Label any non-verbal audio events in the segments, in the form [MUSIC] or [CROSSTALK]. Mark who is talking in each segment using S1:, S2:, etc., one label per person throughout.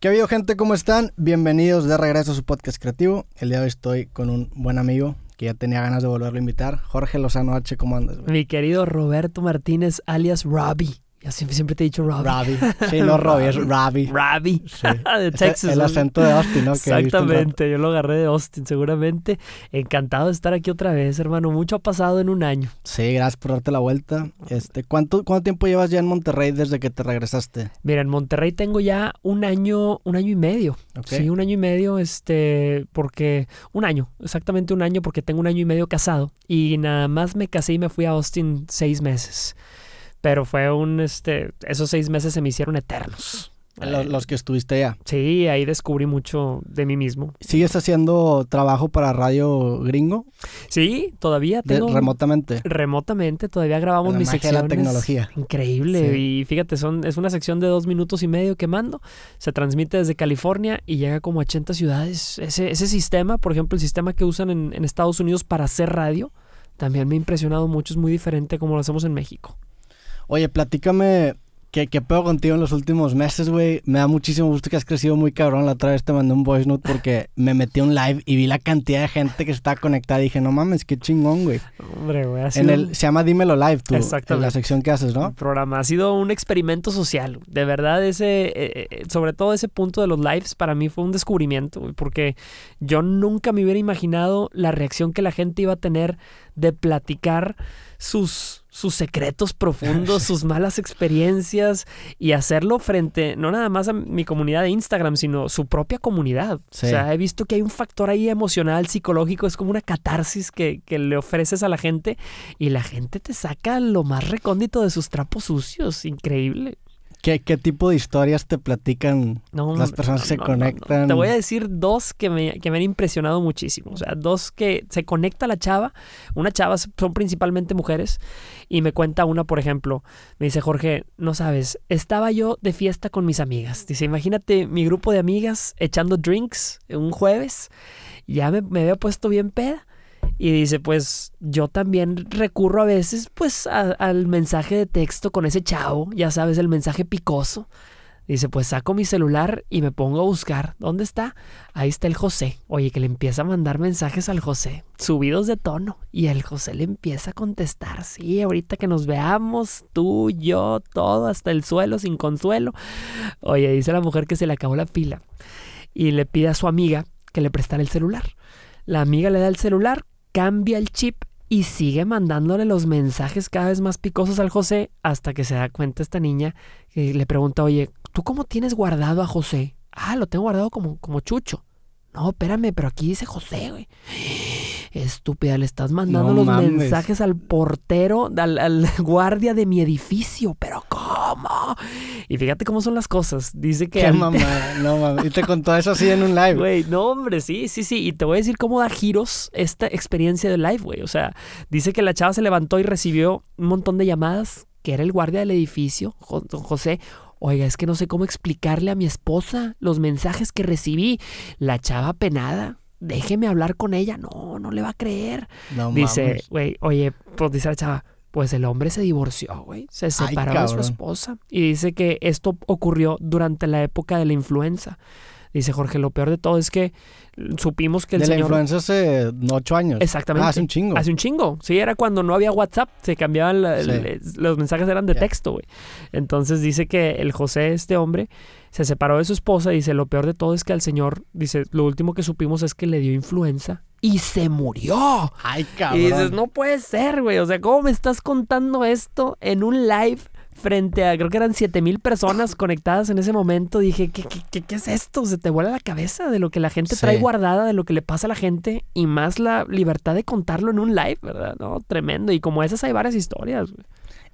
S1: ¿Qué ha habido gente? ¿Cómo están? Bienvenidos de regreso a su podcast creativo. El día de hoy estoy con un buen amigo que ya tenía ganas de volverlo a invitar. Jorge Lozano H, ¿cómo andas?
S2: Mi querido Roberto Martínez, alias Robbie. Ya siempre, te he dicho Robbie. Robbie. Sí, [LAUGHS] no Robbie, es Robbie. Robbie. [LAUGHS] el acento de Austin, ¿no? Exactamente, yo lo agarré de Austin, seguramente. Encantado de estar aquí otra vez, hermano. Mucho ha pasado en un año. Sí, gracias por darte la vuelta. Este, ¿cuánto, ¿Cuánto tiempo llevas ya en Monterrey desde que te regresaste? Mira, en Monterrey tengo ya un año, un año y medio. Sí, un año y medio, este, porque, un año, exactamente un año, porque tengo un año y medio casado. Y nada más me casé y me fui a Austin seis meses. Pero fue un, este, esos seis meses se me hicieron eternos. Los, eh, que estuviste ya Sí, ahí descubrí mucho de mí mismo.
S1: ¿Sigues haciendo trabajo para radio
S2: gringo? Sí, todavía tengo... remotamente. Remotamente, todavía grabamos la mis secciones. la tecnología. Increíble. Y fíjate, son, es una sección de dos minutos y medio que mando. Se transmite desde California y llega como a 80 ciudades. Ese, sistema, por ejemplo, el sistema que usan en, en Estados Unidos para hacer radio, también me ha impresionado mucho. Es muy diferente como lo hacemos en México.
S1: Oye, platícame ¿Qué, ¿Qué, pedo contigo en los últimos meses, güey? Me da muchísimo gusto que has crecido muy cabrón. La otra vez te mandé un voice note porque [LAUGHS] me metí un live y vi la cantidad de gente que está conectada. Y dije, no mames, qué chingón, güey.
S2: Hombre, güey. En se
S1: llama Dímelo Live, tú. En la sección que haces, ¿no? El
S2: programa. Ha sido un experimento social. De verdad, ese, eh, eh, sobre todo ese punto de los lives, para mí fue un descubrimiento, porque yo nunca me hubiera imaginado la reacción que la gente iba a tener de platicar sus, sus secretos profundos, sus malas experiencias y hacerlo frente no nada más a mi comunidad de Instagram, sino su propia comunidad. O sea, he visto que hay un factor ahí emocional, psicológico, es como una catarsis que, que, le ofreces a la gente y la gente te saca lo más recóndito de sus trapos sucios, increíble.
S1: ¿Qué, tipo de historias te platican
S2: las personas
S1: se conectan? te voy a
S2: decir dos que me, que me, han impresionado muchísimo. O sea, dos que se conecta la chava. Una chava son principalmente mujeres. Y me cuenta una, por ejemplo. Me dice, Jorge, no sabes, estaba yo de fiesta con mis amigas. Dice, imagínate mi grupo de amigas echando drinks un jueves. Ya me, me había puesto bien peda. Y dice, pues yo también recurro a veces pues al mensaje de texto con ese chavo, ya sabes, el mensaje picoso. Dice, pues saco mi celular y me pongo a buscar. ¿Dónde está? Ahí está el José. Oye, que le empieza a mandar mensajes al José, subidos de tono. Y el José le empieza a contestar. Sí, ahorita que nos veamos, tú, yo, todo, hasta el suelo, sin consuelo. Oye, dice la mujer que se le acabó la pila. Y le pide a su amiga que le prestara el celular. La amiga le da el celular, cambia el chip y sigue mandándole los mensajes cada vez más picosos al José hasta que se da cuenta esta niña que le pregunta, oye, ¿tú cómo tienes guardado a José? Ah, lo tengo guardado como, como chucho. No, espérame, pero aquí dice José, güey. Estúpida, le estás mandando los mensajes al portero, al, [LAUGHS] guardia de mi edificio, pero ¿cómo? Y fíjate cómo son las cosas. Dice que. Qué mamá, [LAUGHS] no mames. Y te contó eso así en un live. Güey, no, hombre, sí, sí, sí. Y te voy a decir cómo da giros esta experiencia de live, güey. O sea, dice que la chava se levantó y recibió un montón de llamadas, que era el guardia del edificio, don José. Oiga, es que no sé cómo explicarle a mi esposa los mensajes que recibí. La chava penada déjeme hablar con ella. No, no le va a creer. No dice, güey, oye, pues dice la chava, pues el hombre se divorció, güey. Se separó de su esposa. Y dice que esto ocurrió durante la época de la influenza. Dice Jorge, lo peor de todo es que supimos que el de la influenza hace ocho años. Exactamente. Ah, hace un chingo. Hace un chingo. Sí, era cuando no había WhatsApp. Se cambiaban... los mensajes eran de texto, güey. Entonces dice que el José, este hombre se separó de su esposa, y dice, lo peor de todo es que al señor, dice, lo último que supimos es que le dio influenza y se murió. Ay, cabrón. Y dices, no puede ser, güey, o sea, ¿cómo me estás contando esto en un live? Frente a, creo que eran siete mil personas [LAUGHS] conectadas en ese momento, dije, ¿qué, qué, es esto? Se te vuela la cabeza de lo que la gente trae guardada, de lo que le pasa a la gente y más la libertad de contarlo en un live, ¿verdad? No, tremendo. Y como esas hay varias historias. Güey.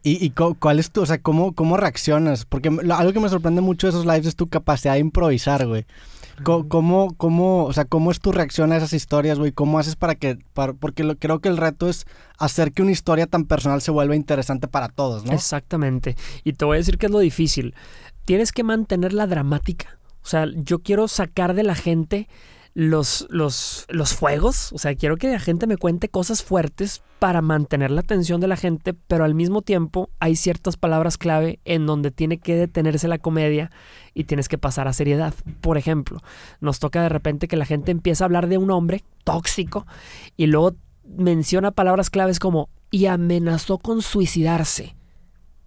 S2: ¿Y, y
S1: cuál es tu, o sea, cómo, cómo reaccionas? Porque algo que me sorprende mucho de esos lives es tu capacidad de improvisar, güey. ¿Cómo, o sea, ¿Cómo es tu reacción a esas historias, güey? ¿Cómo haces para que...? porque lo, creo que el reto es hacer que una historia tan personal se vuelva interesante para todos, ¿no?
S2: Exactamente. Y te voy a decir que es lo difícil. Tienes que mantener la dramática. O sea, yo quiero sacar de la gente los, los, los fuegos. O sea, quiero que la gente me cuente cosas fuertes para mantener la atención de la gente, pero al mismo tiempo hay ciertas palabras clave en donde tiene que detenerse la comedia y tienes que pasar a seriedad. Por ejemplo, nos toca de repente que la gente empieza a hablar de un hombre tóxico y luego menciona palabras claves como y amenazó con suicidarse.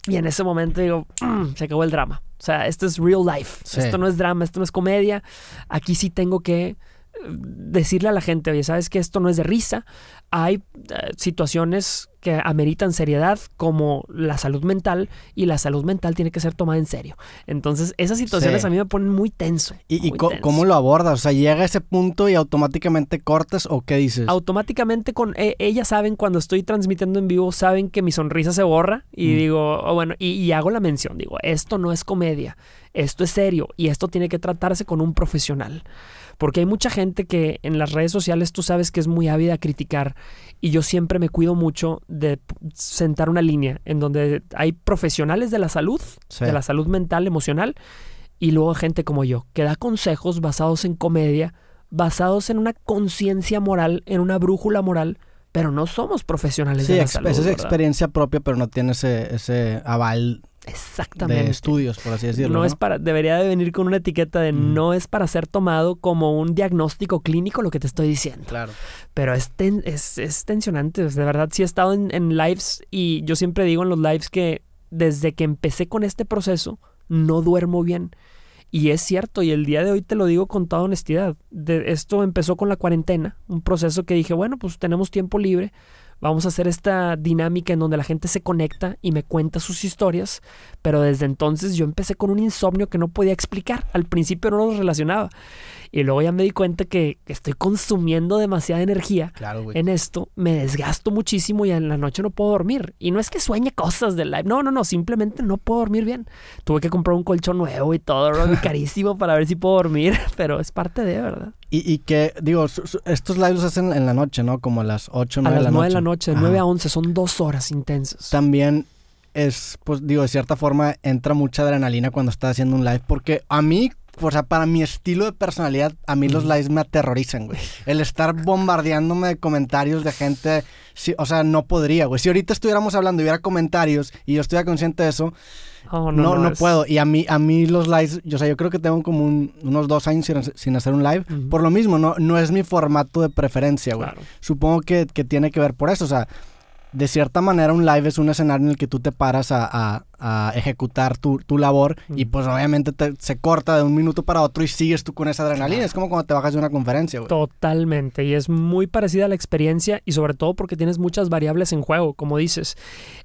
S2: Y en ese momento digo, mm, se acabó el drama. O sea, esto es real life. Esto no es drama, esto no es comedia. Aquí sí tengo que decirle a la gente, oye, sabes que esto no es de risa, hay eh, situaciones que ameritan seriedad como la salud mental y la salud mental tiene que ser tomada en serio. Entonces esas situaciones a mí me ponen muy tenso. ¿Y, cómo
S1: lo abordas? O sea, llega a ese punto y automáticamente cortas o qué dices?
S2: Automáticamente con eh, ellas saben cuando estoy transmitiendo en vivo, saben que mi sonrisa se borra y mm. digo, oh, bueno, y, y hago la mención, digo, esto no es comedia, esto es serio y esto tiene que tratarse con un profesional. Porque hay mucha gente que en las redes sociales tú sabes que es muy ávida a criticar y yo siempre me cuido mucho de sentar una línea en donde hay profesionales de la salud, de la salud mental, emocional, y luego gente como yo, que da consejos basados en comedia, basados en una conciencia moral, en una brújula moral, pero no somos profesionales de la salud. Esa es experiencia
S1: propia, pero no tiene ese, aval De estudios, por así decirlo. No, es
S2: para, debería de venir con una etiqueta de mm. no es para ser tomado como un diagnóstico clínico lo que te estoy diciendo. Claro. Pero es, es, tensionante. De verdad, sí he estado en, en lives y yo siempre digo en los lives que desde que empecé con este proceso, no duermo bien. Y es cierto, y el día de hoy te lo digo con toda honestidad. esto empezó con la cuarentena, un proceso que dije, bueno, pues tenemos tiempo libre, vamos a hacer esta dinámica en donde la gente se conecta y me cuenta sus historias, pero desde entonces yo empecé con un insomnio que no podía explicar. Al principio no nos relacionaba. Y luego ya me di cuenta que estoy consumiendo demasiada energía claro, en esto, me desgasto muchísimo y en la noche no puedo dormir. Y no es que sueñe cosas del live, no, no, no, simplemente no puedo dormir bien. Tuve que comprar un colchón nuevo y todo, [LAUGHS] carísimo para ver si puedo dormir, [LAUGHS] pero es parte de, ¿verdad? Y, que, digo,
S1: estos lives los hacen en la noche, ¿no? Como a las 8, 9 de la noche. de la noche, de 9 a 11, son dos horas intensas. También es, pues digo, de cierta forma entra mucha adrenalina cuando estás haciendo un live, porque a mí o sea, para mi estilo de personalidad, a mí los lives me aterrorizan, güey. El estar bombardeándome de comentarios de gente, o sea, no podría, güey. Si ahorita estuviéramos hablando y hubiera comentarios y yo estuviera consciente de eso, oh, no, no, puedo. Y a mí, a mí los lives, yo, o sea, yo creo que tengo como unos dos años sin, hacer un live. Por lo mismo, no, no es mi formato de preferencia, güey. Supongo que, tiene que ver por eso, o sea de cierta manera un live es un escenario en el que tú te paras a, a ejecutar tu, labor y pues obviamente se corta de un minuto para otro y
S2: sigues tú con esa adrenalina. Es como cuando te bajas de una conferencia, Totalmente. Y es muy parecida a la experiencia y sobre todo porque tienes muchas variables en juego, como dices.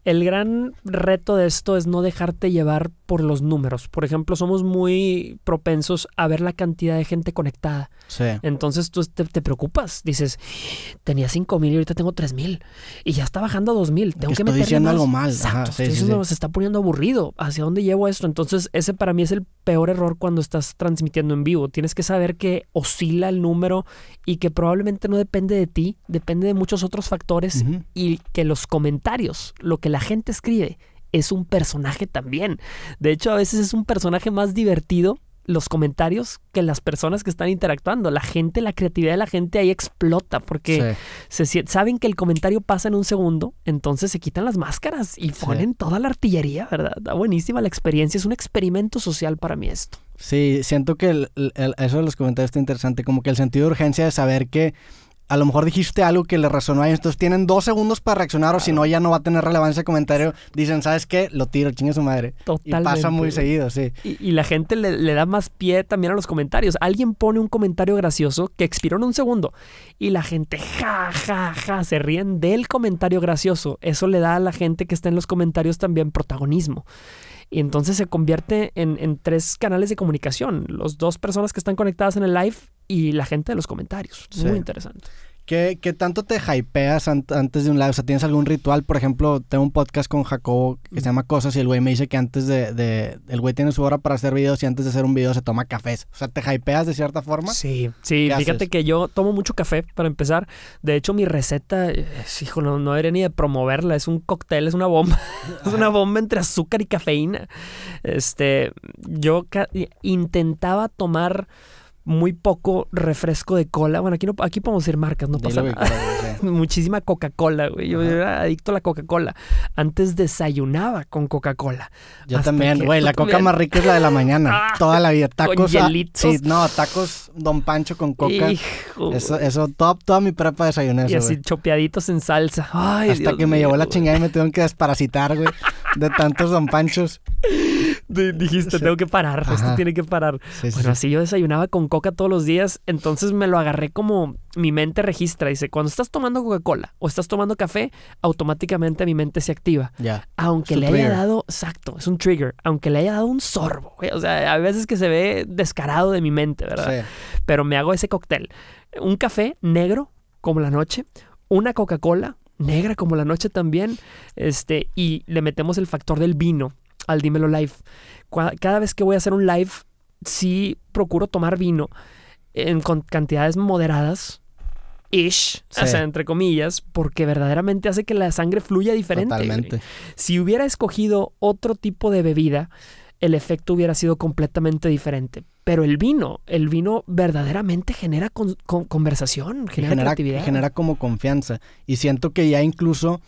S2: El gran reto de esto es no dejarte llevar por los números. Por ejemplo, somos muy propensos a ver la cantidad de gente conectada. Entonces tú te, preocupas. Dices, tenía 5 mil y ahorita tengo 3 mil. Y ya está bajando a 2 mil. Tengo que, que diciendo algo mal. Exacto. se está poniendo aburrido, ¿hacia dónde llevo esto? Entonces ese para mí es el peor error cuando estás transmitiendo en vivo. Tienes que saber que oscila el número y que probablemente no depende de ti, depende de muchos otros factores y que los comentarios, lo que la gente escribe, es un personaje también. De hecho, a veces es un personaje más divertido los comentarios que las personas que están interactuando. La gente, la creatividad de la gente ahí explota porque se, saben que el comentario pasa en un segundo, entonces se quitan las máscaras y ponen toda la artillería, ¿verdad? Está buenísima la experiencia, es un experimento social para mí esto.
S1: Sí, siento que eso de los comentarios está interesante, como que el sentido de urgencia de saber que a lo mejor dijiste algo que le resonó a ellos. Entonces tienen dos segundos para reaccionar o si no ya no va a tener relevancia el comentario. Dicen, ¿sabes qué? Lo tiro, chingue su madre. Totalmente. Y pasa muy seguido, sí.
S2: Y, la gente le, le, da más pie también a los comentarios. Alguien pone un comentario gracioso que expiró en un segundo y la gente ja, ja, ja, se ríen del comentario gracioso. Eso le da a la gente que está en los comentarios también protagonismo. Y entonces se convierte en, tres canales de comunicación, las dos personas que están conectadas en el live y la gente de los comentarios. Es Muy interesante. ¿Qué, tanto te
S1: hypeas antes de un lado? O sea, ¿tienes algún ritual? Por ejemplo, tengo un podcast con Jacobo que se mm. llama Cosas y el güey me dice que antes de, El güey tiene su hora para hacer videos y antes de hacer un video se toma cafés. O sea, ¿te hypeas de cierta forma? Sí, sí. Fíjate
S2: que yo tomo mucho café para empezar. De hecho, mi receta, hijo, no, no ni de promoverla. Es un cóctel, es una bomba. [LAUGHS] es una bomba entre azúcar y cafeína. Este, yo intentaba tomar muy poco refresco de cola. Bueno, aquí no, aquí podemos decir marcas, no pasa nada. [LAUGHS] Muchísima Coca-Cola, güey. Yo, era adicto a la Coca-Cola. Antes desayunaba con Coca-Cola. Yo también, güey. La Coca más rica es la de la mañana. [LAUGHS] Ah, toda la vida. Tacos. Ah, sí,
S1: no, tacos Don Pancho con Coca. eso, eso top toda, mi prepa desayuné eso, Y así chopeaditos en salsa.
S2: Hasta que me llevó la
S1: chingada y me tuvieron que desparasitar, güey. De tantos
S2: Don Panchos. [LAUGHS] [LAUGHS] dijiste, tengo que parar, esto tiene que parar. bueno, así yo desayunaba con coca todos los días, entonces me lo agarré como mi mente registra. Dice, cuando estás tomando Coca-Cola o estás tomando café, automáticamente mi mente se activa. Aunque le haya dado, exacto, es un trigger, aunque le haya dado un sorbo. O sea, a veces que se ve descarado de mi mente, ¿verdad? Pero me hago ese cóctel. Un café negro, como la noche, una Coca-Cola, negra como la noche también, este, y le metemos el factor del vino al Dímelo Live. Cada vez que voy a hacer un live, sí procuro tomar vino en cantidades moderadas, ish, o sea, entre comillas, porque verdaderamente hace que la sangre fluya diferente. Totalmente. Si hubiera escogido otro tipo de bebida, el efecto hubiera sido completamente diferente. Pero el vino, el vino verdaderamente genera conversación, genera, genera, creatividad. Genera
S1: como confianza. Y siento que ya incluso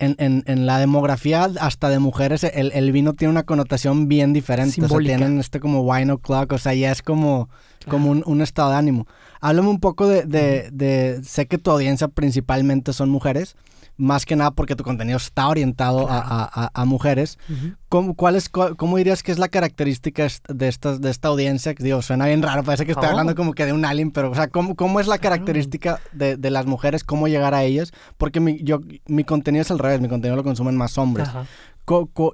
S1: en, en, la demografía hasta de mujeres, el, vino tiene una connotación bien diferente. Simbólica. tienen este como wine clock o sea, ya es como, como un, un, estado de ánimo. Háblame un poco de, Sé que tu audiencia principalmente son mujeres, más que nada porque tu contenido está orientado a, a, mujeres. ¿Cómo, ¿Cómo dirías que es la característica de esta, de esta audiencia? Digo, suena bien raro, parece que estoy hablando como que de un alien, pero, o sea, ¿cómo, cómo es la característica de, de, las mujeres? ¿Cómo llegar a ellas? Porque mi, yo, mi contenido es al revés, mi contenido lo consumen más hombres.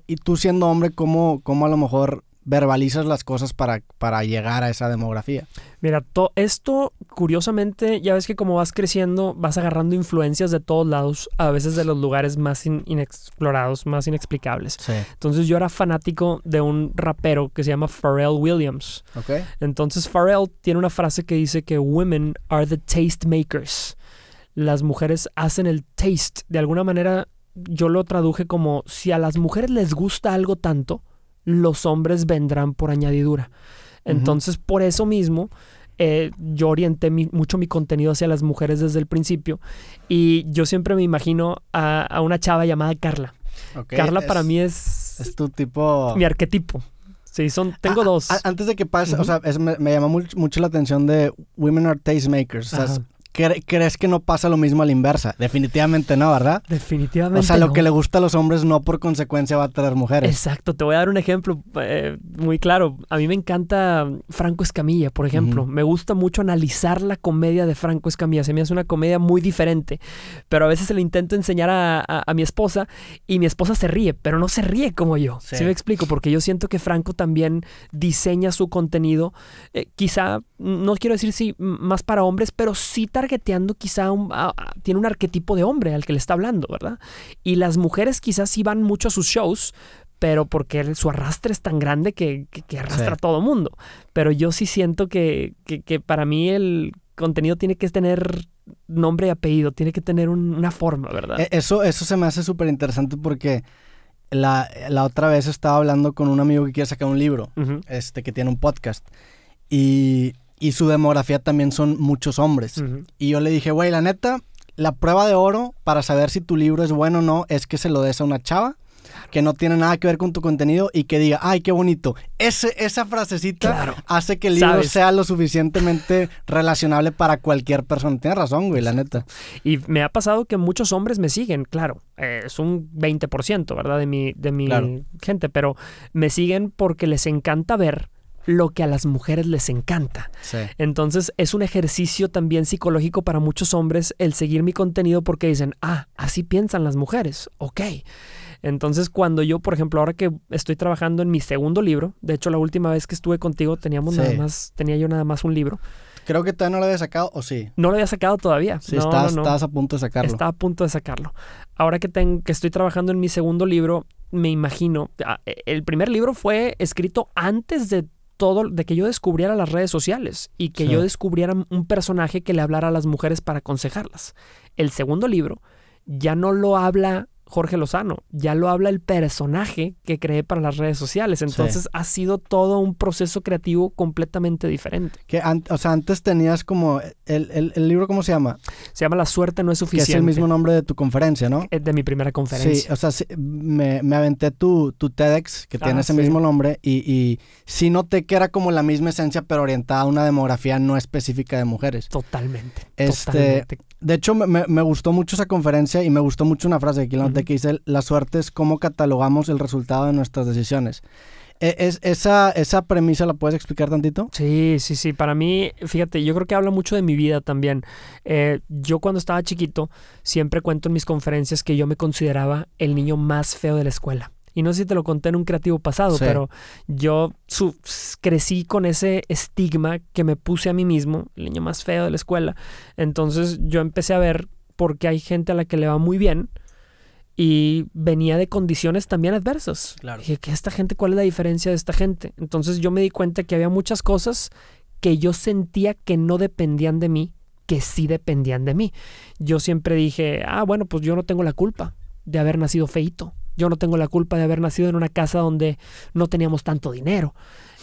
S1: y tú siendo hombre, ¿cómo, ¿cómo a lo mejor verbalizas las cosas para, para llegar a esa demografía.
S2: Mira, esto curiosamente, ya ves que como vas creciendo, vas agarrando influencias de todos lados, a veces de los lugares más inexplorados, más inexplicables. Entonces yo era fanático de un rapero que se llama Pharrell Williams. Okay. Entonces Pharrell tiene una frase que dice que women are the taste makers. Las mujeres hacen el taste. De alguna manera yo lo traduje como si a las mujeres les gusta algo tanto, los hombres vendrán por añadidura. Entonces, por eso mismo, eh, yo orienté mucho mi contenido hacia las mujeres desde el principio y yo siempre me imagino a, una chava llamada Carla.
S1: Carla para mí es... tu tipo... Mi
S2: arquetipo. Sí, son, ah, tengo ah, dos.
S1: antes de que pase, o sea, me, llama llamó mucho, la atención de Women are Tastemakers crees que no pasa lo mismo a la inversa. Definitivamente no, ¿verdad?
S2: Definitivamente. O sea, lo que
S1: le gusta a los hombres no por consecuencia va a traer mujeres.
S2: Exacto, te voy a dar un ejemplo eh, muy claro. A mí me encanta Franco Escamilla, por ejemplo. Me gusta mucho analizar la comedia de Franco Escamilla. Se me hace una comedia muy diferente, pero a veces se le intento enseñar a, mi esposa y mi esposa se ríe, pero no se ríe como yo. Sí. me explico? Porque yo siento que Franco también diseña su contenido, eh, quizá, no quiero decir si más para hombres, pero sí targeteando quizá tiene un arquetipo de hombre al que le está hablando, ¿verdad? Y las mujeres quizás sí van mucho a sus shows, pero porque su arrastre es tan grande que, arrastra a todo mundo. Pero yo sí siento que, para mí el contenido tiene que tener nombre y apellido, tiene que tener una forma,
S1: ¿verdad? E, eso, eso se me hace súper interesante porque... La, otra vez estaba hablando con un amigo que quiere sacar un libro, este, que tiene un podcast. Y y su demografía también son muchos hombres. Y yo le dije, güey, la neta, la prueba de oro para saber si tu libro es bueno o no es que se lo des a una chava que no tiene nada que ver con tu contenido y que diga, ay, qué bonito. Ese, esa frasecita hace que el libro sea lo
S2: suficientemente relacionable para cualquier persona. Tienes razón, güey, la neta. Y me ha pasado que muchos hombres me siguen, claro. Eh, es un 20%, ¿verdad? De mi, de mi gente, pero me siguen porque les encanta ver lo que a las mujeres les encanta. Entonces es un ejercicio también psicológico para muchos hombres el seguir mi contenido porque dicen, ah, así piensan las mujeres, ok. Entonces cuando yo, por ejemplo, ahora que estoy trabajando en mi segundo libro, de hecho la última vez que estuve contigo teníamos nada más, tenía yo nada más un libro. Creo que todavía no lo había sacado, ¿o sí? No lo había sacado todavía. Sí, no, a punto de sacarlo. Estaba a punto de sacarlo. Ahora que, tengo, que estoy trabajando en mi segundo libro, me imagino, ah, e, el primer libro fue escrito antes de todo, de que yo descubriera las redes sociales y que yo descubriera un personaje que le hablara a las mujeres para aconsejarlas. El segundo libro ya no lo habla Jorge Lozano, ya lo habla el personaje que creé para las redes sociales. Entonces ha sido todo un proceso creativo completamente diferente. o sea, antes tenías como el, libro, ¿cómo se llama? Se llama La suerte no es suficiente. Que es el mismo
S1: nombre de tu conferencia, ¿no?
S2: Eh, de mi primera
S1: conferencia. Sí, o sea, me, aventé tu, TEDx, que ah, tiene ese mismo nombre, y, y sí noté que era como la misma esencia, pero orientada a una demografía no específica de mujeres. Totalmente. Este, totalmente de hecho, me, gustó mucho esa conferencia y me gustó mucho una frase que que dice, la suerte es cómo catalogamos el resultado de nuestras
S2: decisiones. E, ¿Es, esa, ¿Esa premisa la puedes explicar tantito? Sí, sí, sí. Para mí, fíjate, yo creo que habla mucho de mi vida también. Eh, yo cuando estaba chiquito, siempre cuento en mis conferencias que yo me consideraba el niño más feo de la escuela. Y no sé si te lo conté en un creativo pasado, pero yo crecí con ese estigma que me puse a mí mismo, el niño más feo de la escuela. Entonces yo empecé a ver por qué hay gente a la que le va muy bien y venía de condiciones también adversas. Dije, ¿qué esta gente? ¿Cuál es la diferencia de esta gente? Entonces yo me di cuenta que había muchas cosas que yo sentía que no dependían de mí, que sí dependían de mí. Yo siempre dije, ah, bueno, pues yo no tengo la culpa de haber nacido feito. Yo no tengo la culpa de haber nacido en una casa donde no teníamos tanto dinero.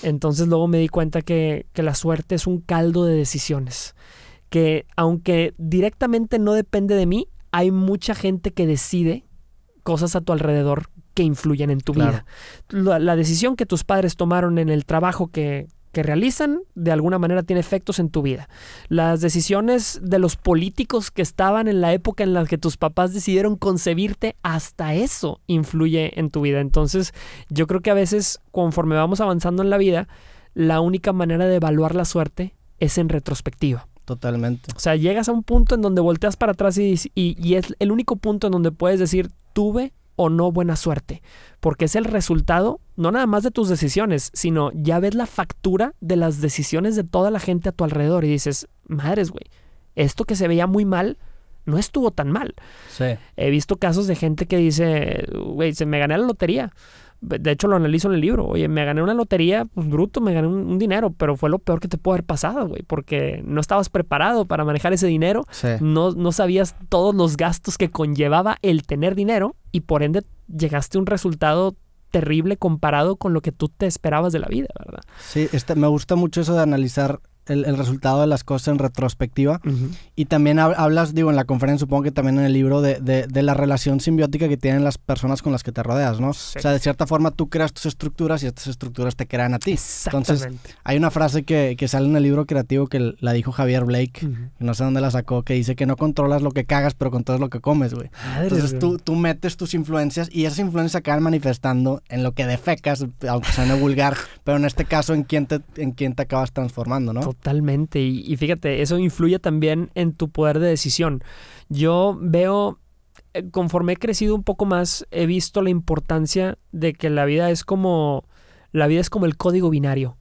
S2: Entonces luego me di cuenta que, la suerte es un caldo de decisiones, que aunque directamente no depende de mí, hay mucha gente que decide cosas a tu alrededor que influyen en tu vida. la, decisión que tus padres tomaron en el trabajo que, que realizan de alguna manera tiene efectos en tu vida. Las decisiones de los políticos que estaban en la época en la que tus papás decidieron concebirte, hasta eso influye en tu vida. Entonces yo creo que a veces conforme vamos avanzando en la vida, la única manera de evaluar la suerte es en retrospectiva. Totalmente. O sea, llegas a un punto en donde volteas para atrás y, y, y es el único punto en donde puedes decir, tuve o no buena suerte, porque es el resultado no nada más de tus decisiones, sino ya ves la factura de las decisiones de toda la gente a tu alrededor y dices, madres, güey, esto que se veía muy mal, no estuvo tan mal. He visto casos de gente que dice, güey, se me gané la lotería de hecho lo analizo en el libro, oye, me gané una lotería, pues bruto, me gané un, dinero, pero fue lo peor que te pudo haber pasado, güey, porque no estabas preparado para manejar ese dinero, no, no sabías todos los gastos que conllevaba el tener dinero y por ende llegaste a un resultado terrible comparado con lo que tú te esperabas de la vida, ¿verdad?
S1: Sí, este, me gusta mucho eso de analizar el, el, resultado de las cosas en retrospectiva. Y también hablas, digo, en la conferencia, supongo que también en el libro, de, de, la relación simbiótica que tienen las personas con las que te rodeas, ¿no? O sea, de cierta forma tú creas tus estructuras y estas estructuras te crean a ti. Entonces, hay una frase que, que, sale en el libro creativo que la dijo Javier Blake, no sé dónde la sacó, que dice que no controlas lo que cagas, pero controlas lo que comes, güey. Entonces tú, tú metes tus influencias y esas influencias se acaban manifestando en lo que defecas, aunque no vulgar, pero en este caso en quién te, en quién te acabas transformando, ¿no?
S2: Totalmente. Y, fíjate, eso influye también en tu poder de decisión. Yo veo eh, conforme he crecido un poco más, he visto la importancia de que la vida es como. La vida es como el código binario.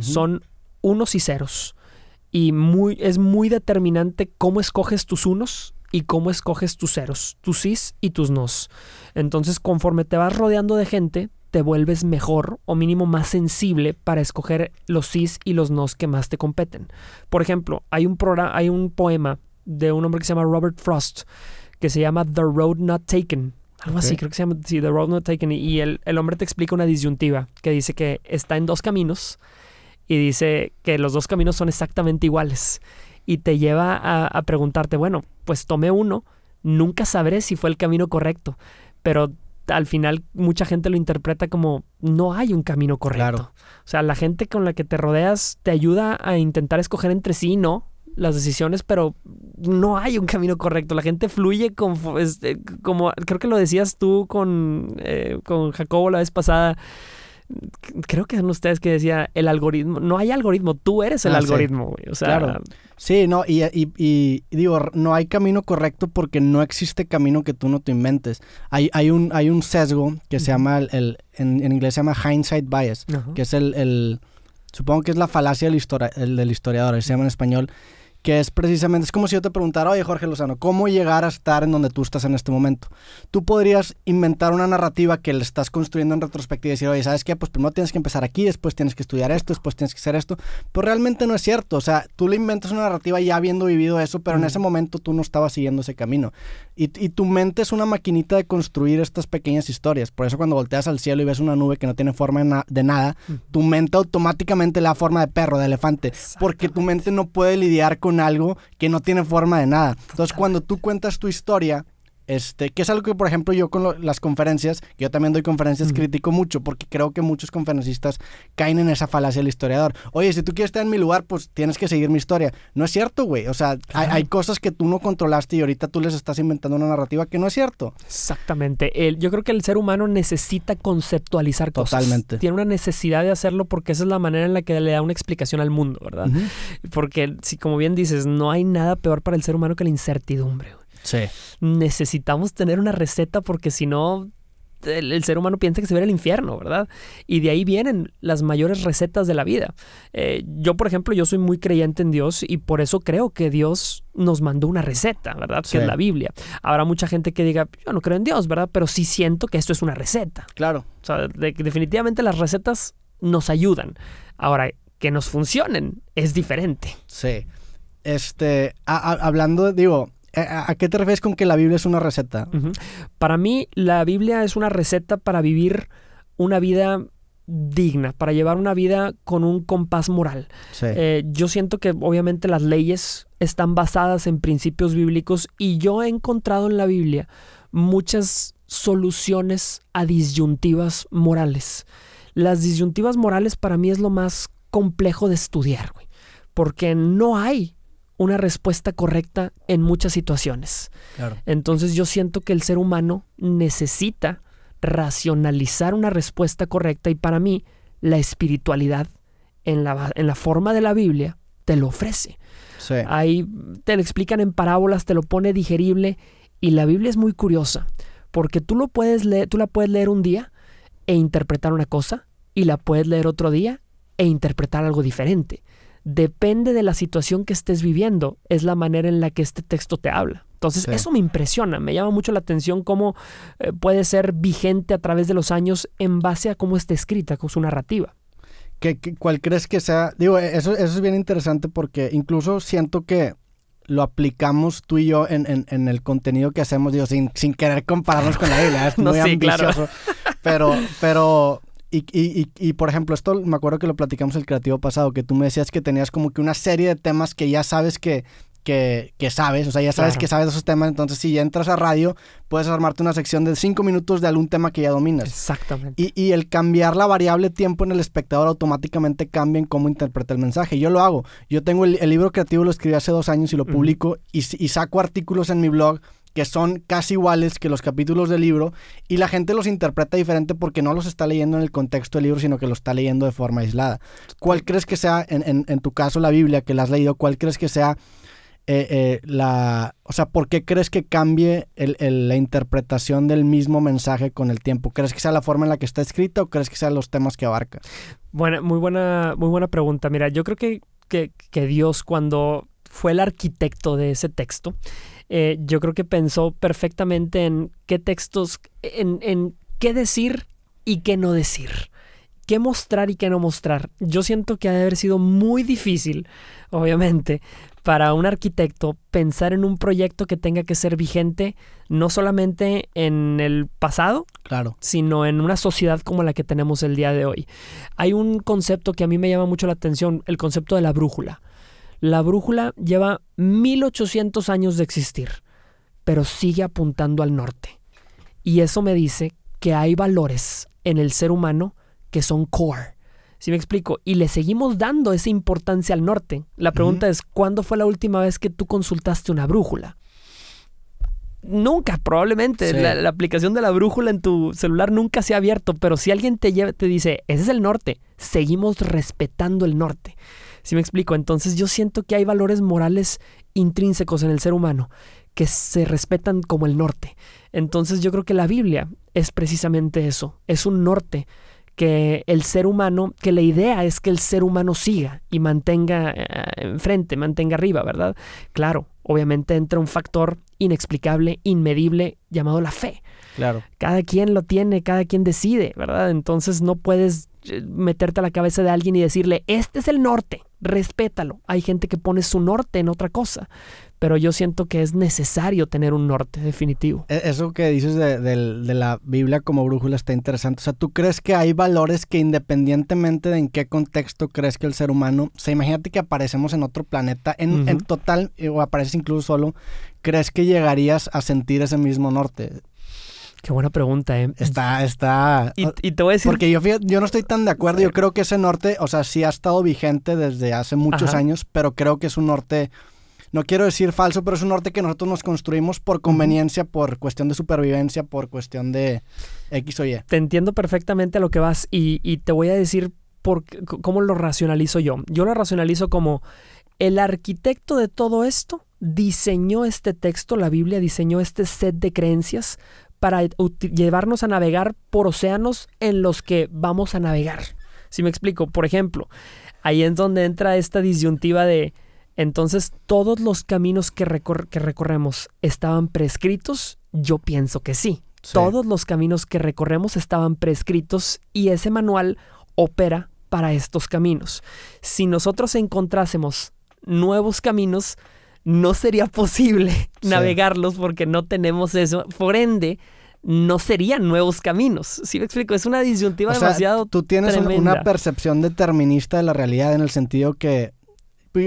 S2: Son unos y ceros. Y muy, es muy determinante cómo escoges tus unos y cómo escoges tus ceros, tus sís y tus nos. Entonces, conforme te vas rodeando de gente, te vuelves mejor o mínimo más sensible para escoger los sís y los nos que más te competen. Por ejemplo, hay un, hay un poema de un hombre que se llama Robert Frost que se llama The Road Not Taken. Algo así, creo que se llama The Road Not Taken. Y el, hombre te explica una disyuntiva que dice que está en dos caminos y dice que los dos caminos son exactamente iguales. Y te lleva a, a preguntarte, bueno, pues tomé uno, nunca sabré si fue el camino correcto, pero al final mucha gente lo interpreta como no hay un camino correcto. O sea, la gente con la que te rodeas te ayuda a intentar escoger entre sí, ¿no? Las decisiones, pero no hay un camino correcto. La gente fluye con, este, como creo que lo decías tú con, eh, con Jacobo la vez pasada creo que eran ustedes que decía el algoritmo, no hay algoritmo, tú eres el ah, algoritmo, sí. O sea,
S1: Sí, no, y, digo, no hay camino correcto porque no existe camino que tú no te inventes. Hay, hay, un, hay un sesgo que se llama, el, en, inglés se llama hindsight bias, que es el, supongo que es la falacia del, del historiador, se llama en español, que es precisamente, es como si yo te preguntara, oye Jorge Lozano, ¿cómo llegar a estar en donde tú estás en este momento? Tú podrías inventar una narrativa que le estás construyendo en retrospectiva y decir, oye, ¿sabes qué? Pues primero tienes que empezar aquí, después tienes que estudiar esto, después tienes que hacer esto, pero realmente no es cierto, o sea, tú le inventas una narrativa ya habiendo vivido eso, pero en ese momento tú no estabas siguiendo ese camino. Y, tu mente es una maquinita de construir estas pequeñas historias, por eso cuando volteas al cielo y ves una nube que no tiene forma de, nada, tu mente automáticamente le da forma de perro, de elefante, porque tu mente no puede lidiar con algo que no tiene forma de nada. Entonces, cuando tú cuentas tu historia, este, que es algo que, por ejemplo, yo con las conferencias, yo también doy conferencias, critico mucho, porque creo que muchos conferencistas caen en esa falacia del historiador. Oye, si tú quieres estar en mi lugar, pues tienes que seguir mi historia. No es cierto, güey. O sea, hay, cosas que tú no controlaste y ahorita tú les estás inventando
S2: una narrativa que no es cierto. Exactamente. yo creo que el ser humano necesita conceptualizar cosas. Totalmente. Tiene una necesidad de hacerlo porque esa es la manera en la que le da una explicación al mundo, ¿verdad? Porque, si como bien dices, no hay nada peor para el ser humano que la incertidumbre. Güey. Sí. Necesitamos tener una receta porque si no, el, ser humano piensa que se ve el infierno, ¿verdad? Y de ahí vienen las mayores recetas de la vida. Eh, yo, por ejemplo, yo soy muy creyente en Dios y por eso creo que Dios nos mandó una receta, ¿verdad? Que es la Biblia. Habrá mucha gente que diga, yo no creo en Dios, ¿verdad? Pero sí siento que esto es una receta. Claro. O sea, definitivamente las recetas nos ayudan. Ahora, que nos funcionen es diferente. Sí.
S1: Este, hablando, digo, eh, ¿A qué te refieres con que la Biblia
S2: es una receta? Para mí, la Biblia es una receta para vivir una vida digna, para llevar una vida con un compás moral. Eh, yo siento que obviamente las leyes están basadas en principios bíblicos y yo he encontrado en la Biblia muchas soluciones a disyuntivas morales. Las disyuntivas morales para mí es lo más complejo de estudiar, güey, porque no hay una respuesta correcta en muchas situaciones. Entonces yo siento que el ser humano necesita racionalizar una respuesta correcta y para mí la espiritualidad en la, en la forma de la Biblia te lo ofrece. Ahí te lo explican en parábolas, te lo pone digerible y la Biblia es muy curiosa porque tú, lo puedes leer, tú la puedes leer un día e interpretar una cosa y la puedes leer otro día e interpretar algo diferente depende de la situación que estés viviendo, es la manera en la que este texto te habla. Entonces, eso me impresiona, me llama mucho la atención cómo eh, puede ser vigente a través de los años en base a cómo está escrita, con su narrativa.
S1: ¿Qué, cuál crees que sea? Digo, eh, eso, eso es bien interesante porque incluso siento que lo aplicamos tú y yo en, el contenido que hacemos, digo, sin, querer compararnos con la Biblia, es [LAUGHS] muy ambicioso. Pero, pero y, y, y, por ejemplo, esto me acuerdo que lo platicamos el creativo pasado, que tú me decías que tenías como que una serie de temas que ya sabes que, que, que sabes, o sea, ya sabes que sabes esos temas, entonces si ya entras a radio, puedes armarte una sección de cinco minutos de algún tema que ya dominas. Exactamente. Y, el cambiar la variable tiempo en el espectador automáticamente cambia en cómo interpreta el mensaje. Yo lo hago. Yo tengo el, el libro creativo, lo escribí hace dos años y lo publico y, y saco artículos en mi blog que son casi iguales que los capítulos del libro y la gente los interpreta diferente porque no los está leyendo en el contexto del libro, sino que los está leyendo de forma aislada. ¿Cuál crees que sea, en, tu caso la Biblia que la has leído, cuál crees que sea eh, eh, la... O sea, ¿por qué crees que cambie la interpretación del mismo mensaje con el tiempo? ¿Crees que sea la forma en la que está escrita o crees que sean los temas que abarca?
S2: Bueno, muy buena, muy buena pregunta. Mira, yo creo que, que, que Dios cuando fue el arquitecto de ese texto, eh, yo creo que pensó perfectamente en qué textos, en, qué decir y qué no decir qué mostrar y qué no mostrar. Yo siento que ha de haber sido muy difícil, obviamente, para un arquitecto pensar en un proyecto que tenga que ser vigente no solamente en el pasado, claro. sino en una sociedad como la que tenemos el día de hoy. Hay un concepto que a mí me llama mucho la atención, el concepto de la brújula. La brújula lleva 1800 años de existir, pero sigue apuntando al norte. Y eso me dice que hay valores en el ser humano que son core. Si me explico? Y le seguimos dando esa importancia al norte. La pregunta es, ¿cuándo fue la última vez que tú consultaste una brújula? Nunca, probablemente. La, aplicación de la brújula en tu celular nunca se ha abierto, pero si alguien te, te dice, ese es el norte, seguimos respetando el norte. Si me explico, entonces yo siento que hay valores morales intrínsecos en el ser humano que se respetan como el norte. Entonces yo creo que la Biblia es precisamente eso, es un norte que el ser humano, que la idea es que el ser humano siga y mantenga eh, enfrente, mantenga arriba, ¿verdad? Claro, obviamente entra un factor inexplicable, inmedible, llamado la fe. Claro. Cada quien lo tiene, cada quien decide, ¿verdad? Entonces no puedes eh, meterte a la cabeza de alguien y decirle, este es el norte respétalo. Hay gente que pone su norte en otra cosa, pero yo siento que es necesario tener un norte definitivo.
S1: E-, eso que dices de, la Biblia como brújula está interesante. O sea, ¿tú crees que hay valores que independientemente de en qué contexto crees que el ser humano, o sea, imagínate que aparecemos en otro planeta, en, en total, eh, o apareces incluso solo, ¿crees que llegarías a sentir ese mismo norte?
S2: Qué buena pregunta, ¿eh? Está, está. Y, te voy a decir. Porque yo,
S1: yo no estoy tan de acuerdo. Yo creo que ese norte, o sea, sí ha estado vigente desde hace muchos años, pero creo que es un norte no quiero decir falso, pero es un norte que nosotros nos construimos por conveniencia,
S2: por cuestión de supervivencia, por cuestión de X o Y. Te entiendo perfectamente a lo que vas y, y te voy a decir por, cómo lo racionalizo yo. Yo lo racionalizo como el arquitecto de todo esto diseñó este texto, la Biblia diseñó este set de creencias para llevarnos a navegar por océanos en los que vamos a navegar. Si me explico, por ejemplo, ahí es donde entra esta disyuntiva de entonces todos los caminos que, que recorremos estaban prescritos, yo pienso que sí. Todos los caminos que recorremos estaban prescritos y ese manual opera para estos caminos. Si nosotros encontrásemos nuevos caminos, no sería posible navegarlos porque no tenemos eso. Por ende, no serían nuevos caminos. ¿Sí me explico? Es una disyuntiva o demasiado. Tú tienes una
S1: percepción determinista de la realidad en el sentido que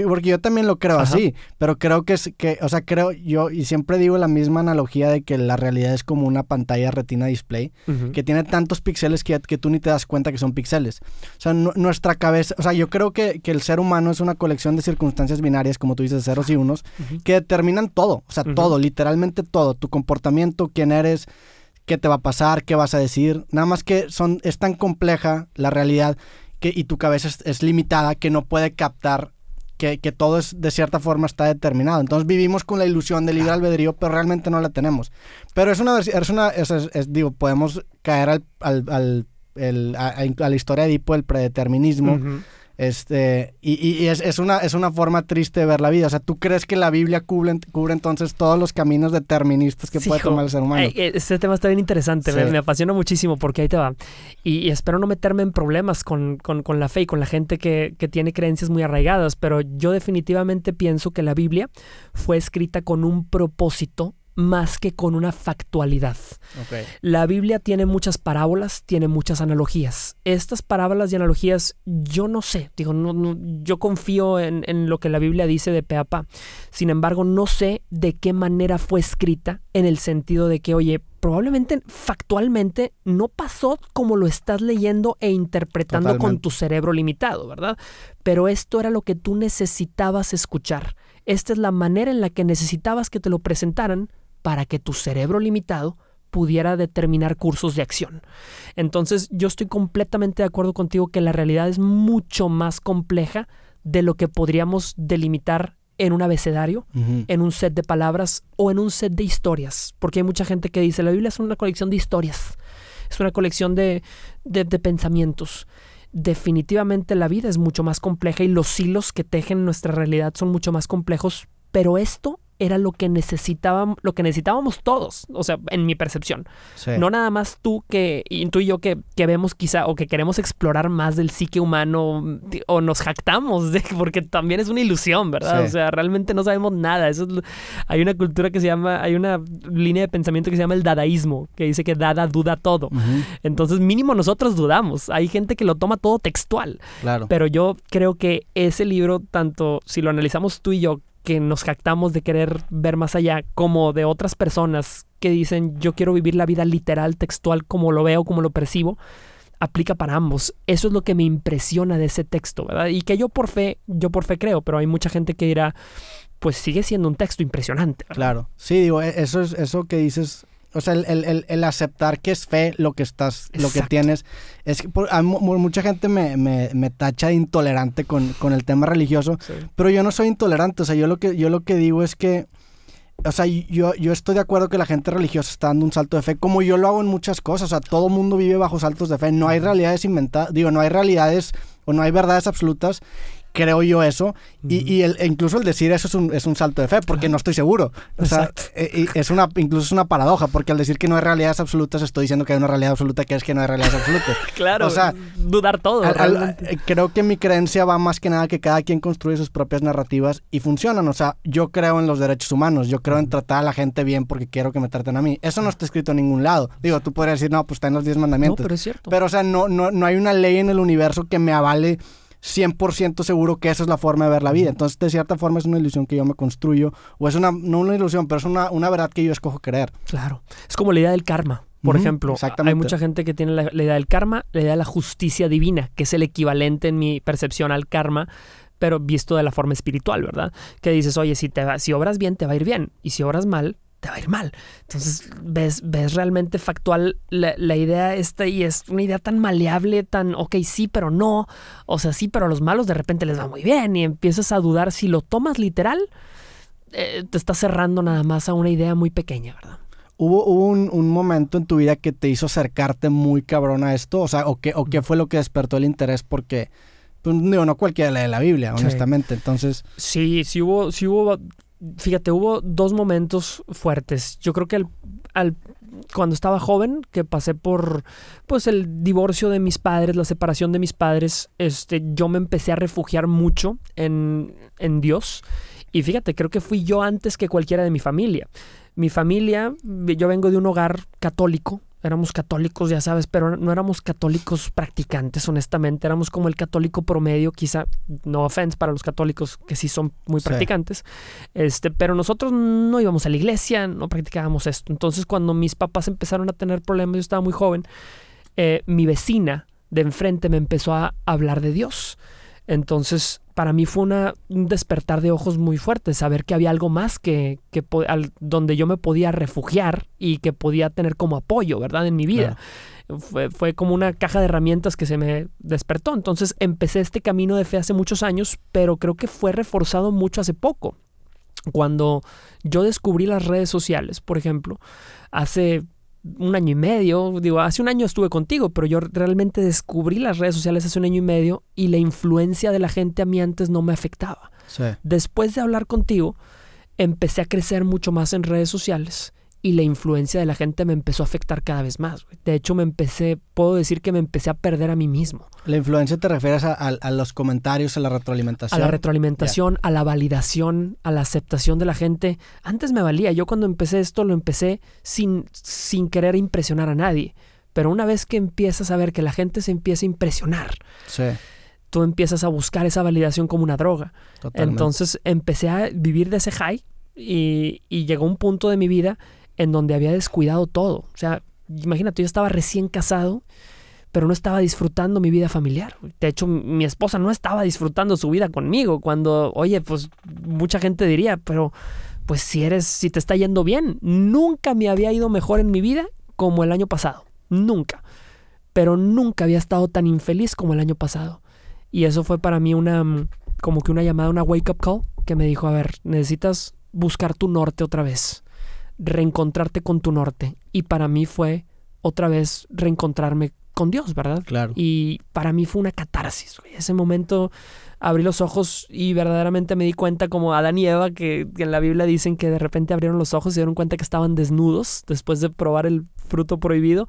S1: porque yo también lo creo así, pero creo que, es, que, o sea, creo yo, y siempre digo la misma analogía de que la realidad es como una pantalla retina display, que tiene tantos píxeles que, que, tú ni te das cuenta que son píxeles. O sea, nuestra cabeza, o sea, yo creo que, el ser humano es una colección de circunstancias binarias, como tú dices, ceros y unos, que determinan todo, o sea, todo, literalmente todo, tu comportamiento, quién eres qué te va a pasar, qué vas a decir. Nada más que son, es tan compleja la realidad que, y tu cabeza es limitada que no puede captar que, todo es de cierta forma está determinado. Entonces vivimos con la ilusión del libre albedrío, pero realmente no la tenemos. Pero es una, es una es, digo, podemos caer al, al, al a, la historia de Edipo, el predeterminismo. Este, y, es, una, es una forma triste de ver la vida. O sea, ¿tú crees que la Biblia cubre, entonces todos los caminos deterministas que puede tomar el ser humano? Eh,
S2: eh, este tema está bien interesante, me, apasiona muchísimo porque ahí te va. Y, espero no meterme en problemas con, con, la fe y con la gente que, que tiene creencias muy arraigadas, pero yo definitivamente pienso que la Biblia fue escrita con un propósito más que con una factualidad. La Biblia tiene muchas parábolas, tiene muchas analogías. Estas parábolas y analogías, yo no sé, digo, yo confío en, lo que la Biblia dice de Peapa. Sin embargo, no sé de qué manera fue escrita en el sentido de que, oye, probablemente factualmente no pasó como lo estás leyendo e interpretando con tu cerebro limitado, ¿verdad? Pero esto era lo que tú necesitabas escuchar. Esta es la manera en la que necesitabas que te lo presentaran para que tu cerebro limitado pudiera determinar cursos de acción. Entonces yo estoy completamente de acuerdo contigo que la realidad es mucho más compleja de lo que podríamos delimitar en un abecedario, en un set de palabras o en un set de historias. Porque hay mucha gente que dice, la Biblia es una colección de historias, es una colección de, de pensamientos. Definitivamente la vida es mucho más compleja y los hilos que tejen nuestra realidad son mucho más complejos, pero esto era lo que necesitábamos, lo que necesitábamos todos, o sea, en mi percepción. No nada más tú que, y yo que, vemos quizá o que queremos explorar más del psique humano o nos jactamos, porque también es una ilusión, ¿verdad? O sea, realmente no sabemos nada. hay una cultura que se llama, hay una línea de pensamiento que se llama el dadaísmo, que dice que Dada duda todo. Entonces, mínimo nosotros dudamos. Hay gente que lo toma todo textual. Claro. Pero yo creo que ese libro, tanto si lo analizamos tú y yo, que nos jactamos de querer ver más allá, como de otras personas que dicen yo quiero vivir la vida literal, textual, como lo veo, como lo percibo, aplica para ambos. Eso es lo que me impresiona de ese texto, ¿verdad? Y que yo por fe, yo por fe creo, pero hay mucha gente que dirá, pues sigue siendo un texto impresionante. Claro,
S1: sí, digo, e-, eso, es, eso que dices o sea, el, aceptar que es fe lo que estás, lo que tienes. Es que por, mucha gente me, tacha de intolerante con, el tema religioso, pero yo no soy intolerante. O sea, yo lo que, yo lo que digo es que, o sea, yo, yo estoy de acuerdo que la gente religiosa está dando un salto de fe, como yo lo hago en muchas cosas. O sea, todo mundo vive bajo saltos de fe. No hay realidades inventadas, digo, no hay realidades o no hay verdades absolutas creo yo eso. Y, incluso el decir eso es un, salto de fe, porque no estoy seguro. O sea, eh, es una, incluso es una paradoja, porque al decir que no hay realidades absolutas, estoy diciendo que hay una realidad absoluta que es que no hay realidades absolutas. [LAUGHS] claro, sea,
S2: dudar todo.
S1: Eh, creo que mi creencia va más que nada que cada quien construye sus propias narrativas y funcionan. O sea, yo creo en los derechos humanos, yo creo en tratar a la gente bien porque quiero que me traten a mí. Eso no está escrito en ningún lado. Digo, tú podrías decir, no, pues está en los 10 mandamientos. pero o sea, no, no, no hay una ley en el universo que me avale 100% seguro que esa es la forma de ver la vida. Entonces, de cierta forma, es una ilusión que yo me construyo, o es una, no una ilusión, pero es una, una verdad que yo escojo creer.
S2: Claro. Es como la idea del karma. Por ejemplo. ejemplo, hay mucha gente que tiene la, idea del karma, la idea de la justicia divina, que es el equivalente en mi percepción al karma, pero visto de la forma espiritual, ¿verdad? Que dices, oye, si, te si obras bien, te va a ir bien, y si obras mal, te va a ir mal. Entonces ves, ves realmente factual la, idea esta y es una idea tan maleable, tan, ok, sí, pero no. O sea, sí, pero a los malos de repente les va muy bien y empiezas a dudar si lo tomas literal, eh, te estás cerrando nada más a una idea muy pequeña, ¿verdad?
S1: ¿Hubo, un, momento en tu vida que te hizo acercarte muy cabrón a esto? O sea, ¿o qué, o qué fue lo que despertó el interés? Porque, pues, digo, no cualquiera lee de la Biblia, honestamente. Entonces... Sí,
S2: sí hubo, sí hubo fíjate, hubo dos momentos fuertes. Yo creo que al, cuando estaba joven, que pasé por pues el divorcio de mis padres, la separación de mis padres, este, yo me empecé a refugiar mucho en, en Dios. Y fíjate, creo que fui yo antes que cualquiera de mi familia. Mi familia, yo vengo de un hogar católico, éramos católicos, ya sabes, pero no éramos católicos practicantes, honestamente. Éramos como el católico promedio, quizá, no offense para los católicos que sí son muy practicantes. Este, pero nosotros no íbamos a la iglesia, no practicábamos esto. Entonces, cuando mis papás empezaron a tener problemas, yo estaba muy joven, eh, mi vecina de enfrente me empezó a hablar de Dios. Entonces, para mí fue una, un despertar de ojos muy fuerte, saber que había algo más que, al, donde yo me podía refugiar y que podía tener como apoyo, ¿verdad? En mi vida. Fue, fue, como una caja de herramientas que se me despertó. Entonces, empecé este camino de fe hace muchos años, pero creo que fue reforzado mucho hace poco. Cuando yo descubrí las redes sociales, por ejemplo, hace un año y medio, digo, hace un año estuve contigo, pero yo realmente descubrí las redes sociales hace un año y medio y la influencia de la gente a mí antes no me afectaba. Después de hablar contigo, empecé a crecer mucho más en redes sociales y la influencia de la gente me empezó a afectar cada vez más. De hecho, me empecé, puedo decir que me empecé a perder a mí mismo.
S1: ¿La influencia te refieres a, los comentarios, a la retroalimentación? A la retroalimentación,
S2: a la validación, a la aceptación de la gente. Antes me valía. Yo cuando empecé esto lo empecé sin, sin querer impresionar a nadie. Pero una vez que empiezas a ver que la gente se empieza a impresionar, sí. tú empiezas a buscar esa validación como una droga. Totalmente. Entonces empecé a vivir de ese high y llegó un punto de mi vida en donde había descuidado todo. O sea, imagínate, yo estaba recién casado, pero no estaba disfrutando mi vida familiar. De hecho, mi esposa no estaba disfrutando su vida conmigo cuando, oye, pues mucha gente diría, pero pues si eres, si te está yendo bien, nunca me había ido mejor en mi vida como el año pasado, nunca. Pero nunca había estado tan infeliz como el año pasado. Y eso fue para mí una, mm, como que una llamada, una wake up call que me dijo, a ver, necesitas buscar tu norte otra vez reencontrarte con tu norte. Y para mí fue otra vez reencontrarme con Dios, ¿verdad? Claro. Y para mí fue una catarsis. y Ese momento abrí los ojos y verdaderamente me di cuenta, como Adán y Eva, que, en la Biblia dicen que de repente abrieron los ojos y dieron cuenta que estaban desnudos después de probar el fruto prohibido.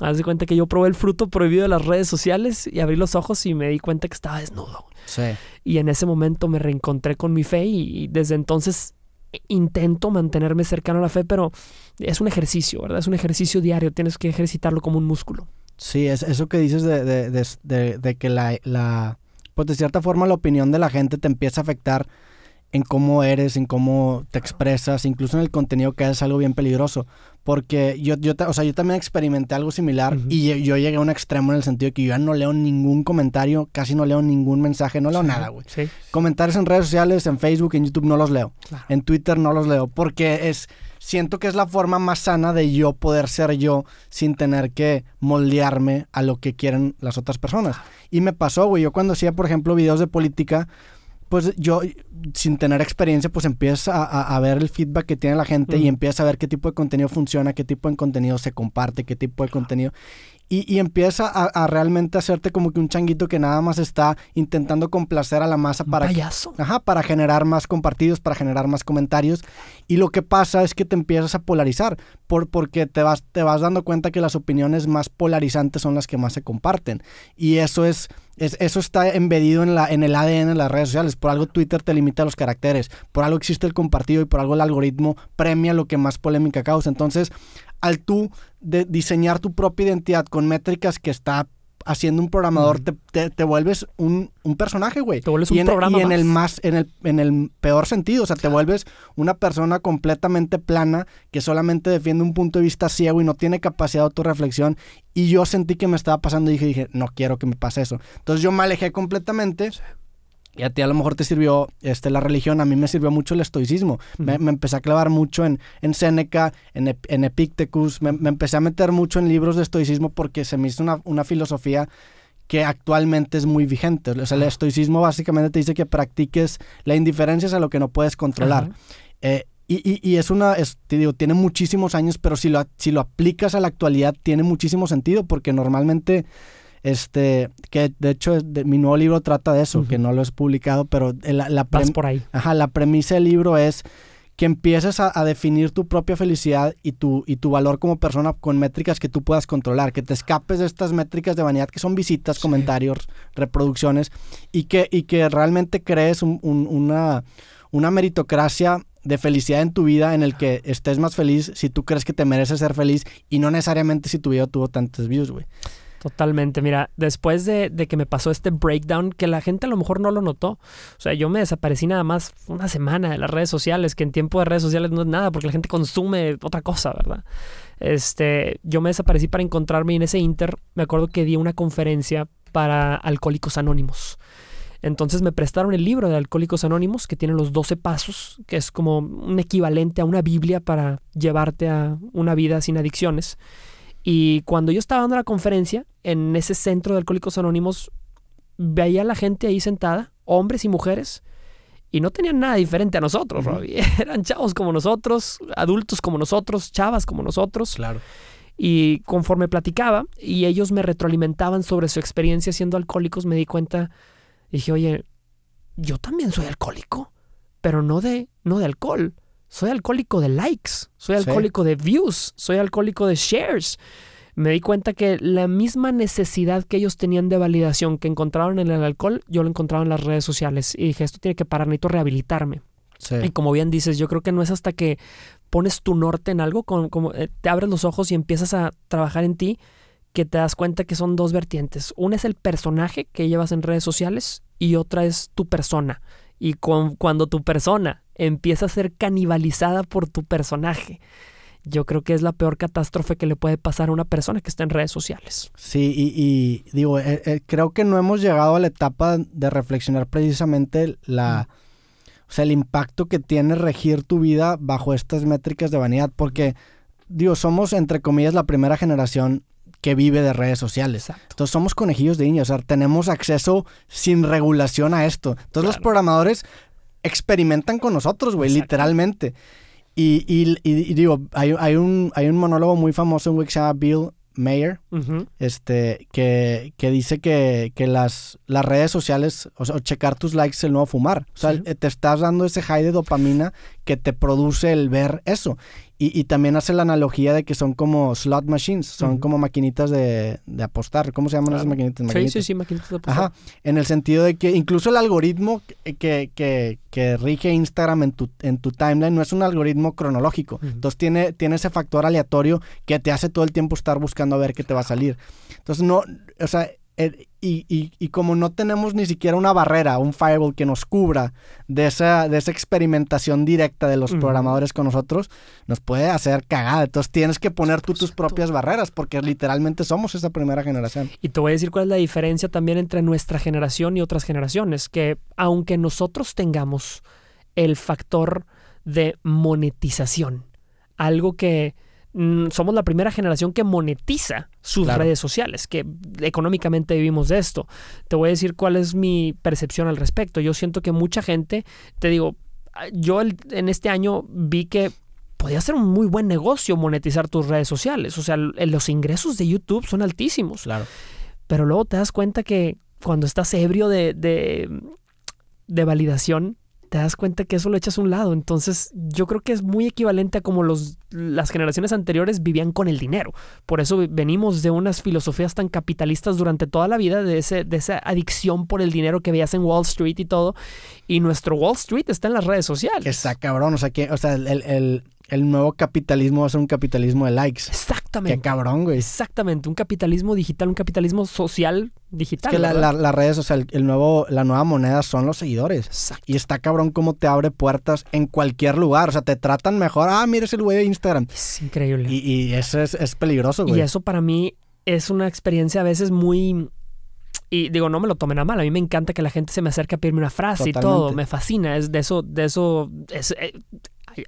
S2: Haz de cuenta que yo probé el fruto prohibido de las redes sociales y abrí los ojos y me di cuenta que estaba desnudo. Sí. Y en ese momento me reencontré con mi fe y desde entonces e, intento mantenerme cercano a la fe, pero es un ejercicio, ¿verdad? Es un ejercicio diario, tienes que ejercitarlo como un músculo.
S1: Sí, es eso que dices de, de, de, que la, la, pues de cierta forma la opinión de la gente te empieza a afectar en cómo eres, en cómo te expresas, incluso en el contenido que es algo bien peligroso. Porque yo, yo, yo también experimenté algo similar y yo, llegué a un extremo en el sentido de que yo ya no leo ningún comentario, casi no leo ningún mensaje, no leo nada, güey. Comentarios en redes sociales, en Facebook, en YouTube no los leo. En Twitter no los leo. Porque es, siento que es la forma más sana de yo poder ser yo sin tener que moldearme a lo que quieren las otras personas. Y me pasó, güey. Yo cuando hacía, por ejemplo, videos de política, pues yo, sin tener experiencia, pues empiezas a, ver el feedback que tiene la gente y empiezas a ver qué tipo de contenido funciona, qué tipo de contenido se comparte, qué tipo de contenido. Y, empieza a, realmente hacerte como que un changuito que nada más está intentando complacer a la masa para, para generar más compartidos, para generar más comentarios. Y lo que pasa es que te empiezas a polarizar, por, porque te vas, te vas dando cuenta que las opiniones más polarizantes son las que más se comparten. Y eso es... eso está embedido en, la, en el ADN de las redes sociales. Por algo Twitter te limita los caracteres, por algo existe el compartido y por algo el algoritmo premia lo que más polémica causa. Entonces, al tú de diseñar tu propia identidad con métricas que está haciendo un programador, te, vuelves un, personaje, güey. Te vuelves un programa. Y en el más, en el, en el peor sentido. O sea, te vuelves una persona completamente plana que solamente defiende un punto de vista ciego y no tiene capacidad de autorreflexión. Y yo sentí que me estaba pasando y dije, dije no quiero que me pase eso. Entonces yo me alejé completamente. Y a ti a lo mejor te sirvió este, la religión, a mí me sirvió mucho el estoicismo. me, empecé a clavar mucho en, en Séneca, en, en Epictetus, me, empecé a meter mucho en libros de estoicismo porque se me hizo una, una filosofía que actualmente es muy vigente. O sea, el estoicismo básicamente te dice que practiques la indiferencia a lo que no puedes controlar. Eh, y, y, es una, te digo, tiene muchísimos años, pero si lo, si lo aplicas a la actualidad tiene muchísimo sentido porque normalmente este, que de hecho mi nuevo libro trata de eso, que no lo he publicado, pero la, premisa del libro es que empieces a, definir tu propia felicidad y tu, y tu valor como persona con métricas que tú puedas controlar, que te escapes de estas métricas de vanidad que son visitas, comentarios, reproducciones, y que, y que realmente crees una, una meritocracia de felicidad en tu vida en el que estés más feliz si tú crees que te mereces ser
S2: feliz y no necesariamente si tu video tuvo tantos views, güey. Totalmente, mira, después de, que me pasó este breakdown, que la gente a lo mejor no lo notó, o sea, yo me desaparecí nada más una semana de las redes sociales, que en tiempo de redes sociales no es nada, porque la gente consume otra cosa, ¿verdad? Este, yo me desaparecí para encontrarme en ese inter, me acuerdo que di una conferencia para Alcohólicos Anónimos. Entonces me prestaron el libro de Alcohólicos Anónimos, que tiene los 12 pasos, que es como un equivalente a una Biblia para llevarte a una vida sin adicciones. Y cuando yo estaba dando la conferencia en ese centro de Alcohólicos Anónimos, veía a la gente ahí sentada, hombres y mujeres, y no tenían nada diferente a nosotros, [LAUGHS] Eran chavos como nosotros, adultos como nosotros, chavas como nosotros. Claro. Y conforme platicaba y ellos me retroalimentaban sobre su experiencia siendo alcohólicos, me di cuenta, dije, oye, yo también soy alcohólico, pero no de, no de alcohol soy alcohólico de likes, soy alcohólico de views, soy alcohólico de shares. Me di cuenta que la misma necesidad que ellos tenían de validación que encontraron en el alcohol, yo lo encontraba en las redes sociales. Y dije, esto tiene que parar, necesito rehabilitarme. Y como bien dices, yo creo que no es hasta que pones tu norte en algo, como eh, te abres los ojos y empiezas a trabajar en ti, que te das cuenta que son dos vertientes. Una es el personaje que llevas en redes sociales y otra es tu persona y cuando tu persona empieza a ser canibalizada por tu personaje, yo creo que es la peor catástrofe que le puede pasar a una persona que está en redes sociales.
S1: Sí, y, digo, eh, eh, creo que no hemos llegado a la etapa de reflexionar precisamente la, el impacto que tiene regir tu vida bajo estas métricas de vanidad, porque, digo, somos, entre comillas, la primera generación que vive de redes sociales. Entonces somos conejillos de indias, o sea, tenemos acceso sin regulación a esto. Entonces los programadores experimentan con nosotros, güey, literalmente. Y, digo, hay, un, hay un monólogo muy famoso, en güey se llama Bill Mayer, este, que, que dice que, que, las, las redes sociales, o sea, checar tus likes es el nuevo fumar. O sea, eh, te estás dando ese high de dopamina que te produce el ver eso. Y, también hace la analogía de que son como slot machines, son como maquinitas de, de, apostar. ¿Cómo se llaman esas maquinitas? maquinitas? Sí,
S2: sí, sí, maquinitas de apostar.
S1: Ajá. En el sentido de que incluso el algoritmo que, rige Instagram en tu, en tu timeline no es un algoritmo cronológico. Entonces tiene, tiene ese factor aleatorio que te hace todo el tiempo estar buscando a ver qué te va a salir. Entonces no, o sea, eh, y, como no tenemos ni siquiera una barrera, un firewall que nos cubra de esa, de esa experimentación directa de los programadores con nosotros, nos puede hacer cagada. Entonces tienes que poner tú tus propias barreras, porque literalmente somos esa primera generación.
S2: Y te voy a decir cuál es la diferencia también entre nuestra generación y otras generaciones, que aunque nosotros tengamos el factor de monetización, algo que Mm, somos la primera generación que monetiza sus redes sociales, que económicamente vivimos de esto. Te voy a decir cuál es mi percepción al respecto. Yo siento que mucha gente, te digo, ah, yo en este año vi que podía ser un muy buen negocio monetizar tus redes sociales. O sea, eh, los ingresos de YouTube son altísimos. Claro. Pero luego te das cuenta que cuando estás ebrio de, de, de validación, te das cuenta que eso lo echas a un lado. Entonces, yo creo que es muy equivalente a como los, las generaciones anteriores vivían con el dinero. Por eso venimos de unas filosofías tan capitalistas durante toda la vida, de, ese, de esa adicción por el dinero que veías en Wall Street y todo. Y nuestro Wall Street está en las redes sociales. Está cabrón. O sea, que, o sea el, el el nuevo capitalismo va a ser un capitalismo de likes. Exactamente. Qué cabrón, güey. Exactamente. Un capitalismo digital, un capitalismo social digital. que las la,
S1: redes, o sea, el, nuevo, la nueva moneda son los seguidores. Exacto. Y está cabrón cómo te abre puertas en cualquier lugar. O sea, te tratan mejor. Ah, mira el güey de Instagram. Es
S2: increíble. Y, eso es,
S1: peligroso, güey. Y eso
S2: para mí es una experiencia a veces muy y digo, no me lo tomen a mal. A mí me encanta que la gente se me acerque a pedirme una frase y todo. Me fascina. Es de eso, de eso, es, eh,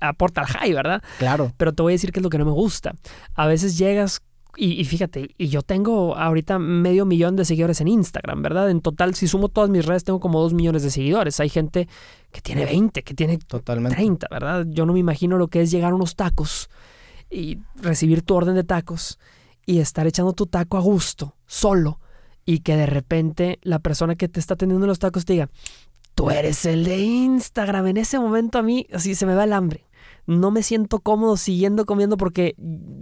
S2: aporta al high, ¿verdad? Claro. Pero te voy a decir que es lo que no me gusta. A veces llegas y, fíjate, y yo tengo ahorita medio millón de seguidores en Instagram, ¿verdad? En total, si sumo todas mis redes, tengo como dos millones de seguidores. Hay gente que tiene 20, que tiene Totalmente. 30, ¿verdad? Yo no me imagino lo que es llegar a unos tacos y recibir tu orden de tacos y estar echando tu taco a gusto, solo, y que de repente la persona que te está atendiendo los tacos te diga, tú eres el de Instagram. En ese momento a mí así se me va el hambre. No me siento cómodo siguiendo comiendo porque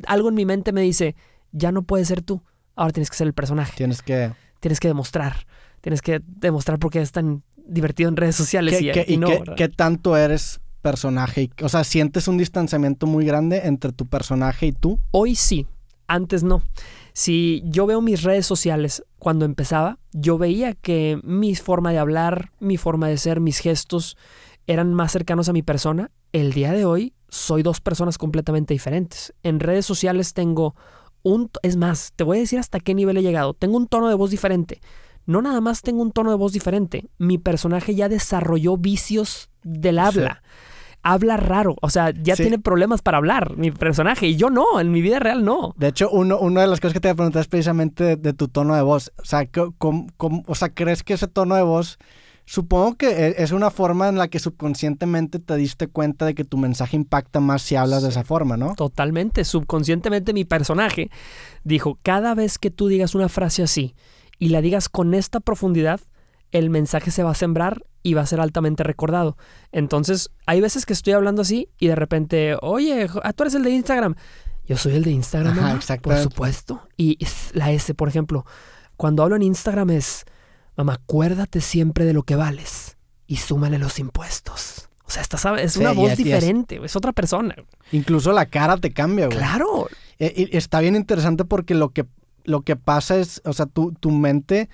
S2: algo en mi mente me dice, ya no puedes ser tú, ahora tienes que ser el personaje. Tienes que... Tienes que demostrar, tienes que demostrar por qué es tan divertido en redes sociales. y, qué tanto
S1: eres personaje? O sea, ¿sientes un distanciamiento muy grande entre tu personaje y tú? Hoy
S2: sí, antes no. Si yo veo mis redes sociales cuando empezaba, yo veía que mi forma de hablar, mi forma de ser, mis gestos eran más cercanos a mi persona. El día de hoy soy dos personas completamente diferentes. En redes sociales tengo un... Es más, te voy a decir hasta qué nivel he llegado. Tengo un tono de voz diferente. No nada más tengo un tono de voz diferente. Mi personaje ya desarrolló vicios del habla habla raro. O sea, ya tiene problemas para hablar, mi personaje. Y yo no, en mi vida real no.
S1: De hecho, uno, una de las cosas que te voy a preguntar es precisamente de, tu tono de voz. o sea, ¿crees que ese tono de voz... Supongo que e, es una forma en la que subconscientemente
S2: te diste cuenta de que tu mensaje impacta más si hablas de esa forma, ¿no? Totalmente. Subconscientemente mi personaje dijo, cada vez que tú digas una frase así y la digas con esta profundidad, el mensaje se va a sembrar y va a ser altamente recordado. Entonces, hay veces que estoy hablando así y de repente, oye, ah, tú eres el de Instagram. Yo soy el de Instagram, Ajá, por supuesto. Y la S, por ejemplo, cuando hablo en Instagram es, mamá, acuérdate siempre de lo que vales y súmale los impuestos. O sea, esta, es una voz diferente, es. otra persona.
S1: Incluso la cara te cambia, güey. Claro. E, está bien interesante porque lo que, lo que pasa es, o sea, tu mente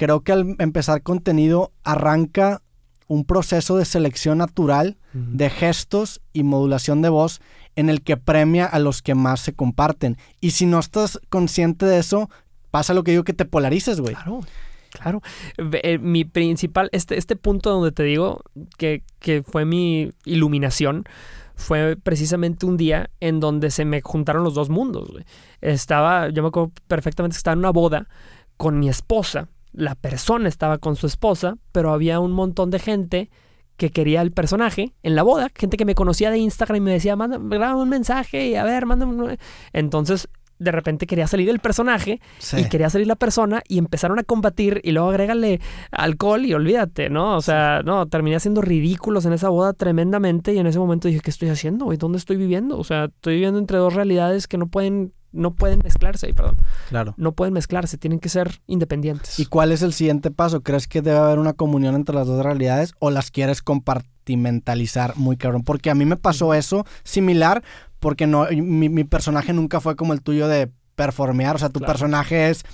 S1: creo que al empezar contenido arranca un proceso de selección natural de gestos y modulación de voz en el que premia a los que más se comparten. Y si no estás consciente de eso, pasa lo que digo que te polarices, güey. Claro.
S2: Claro. Eh, mi principal, este, este punto donde te digo que, fue mi iluminación, fue precisamente un día en donde se me juntaron los dos mundos. Estaba, yo me acuerdo perfectamente que estaba en una boda con mi esposa la persona estaba con su esposa, pero había un montón de gente que quería el personaje en la boda, gente que me conocía de Instagram y me decía, manda, graba un mensaje y a ver, manda un... Entonces de repente quería salir el personaje y quería salir la persona y empezaron a combatir y luego agrégale alcohol y olvídate, ¿no? O sea, no, terminé haciendo ridículos en esa boda tremendamente y en ese momento dije, ¿qué estoy haciendo? ¿Dónde estoy viviendo? O sea, estoy viviendo entre dos realidades que no pueden no pueden mezclarse, perdón. Claro. No pueden mezclarse, tienen que ser independientes. ¿Y cuál
S1: es el siguiente paso? ¿Crees que debe haber una comunión entre las dos realidades o las quieres compartimentalizar muy cabrón? Porque a mí me pasó eso similar, porque no, mi, personaje nunca fue como el tuyo de performear, o sea, tu personaje es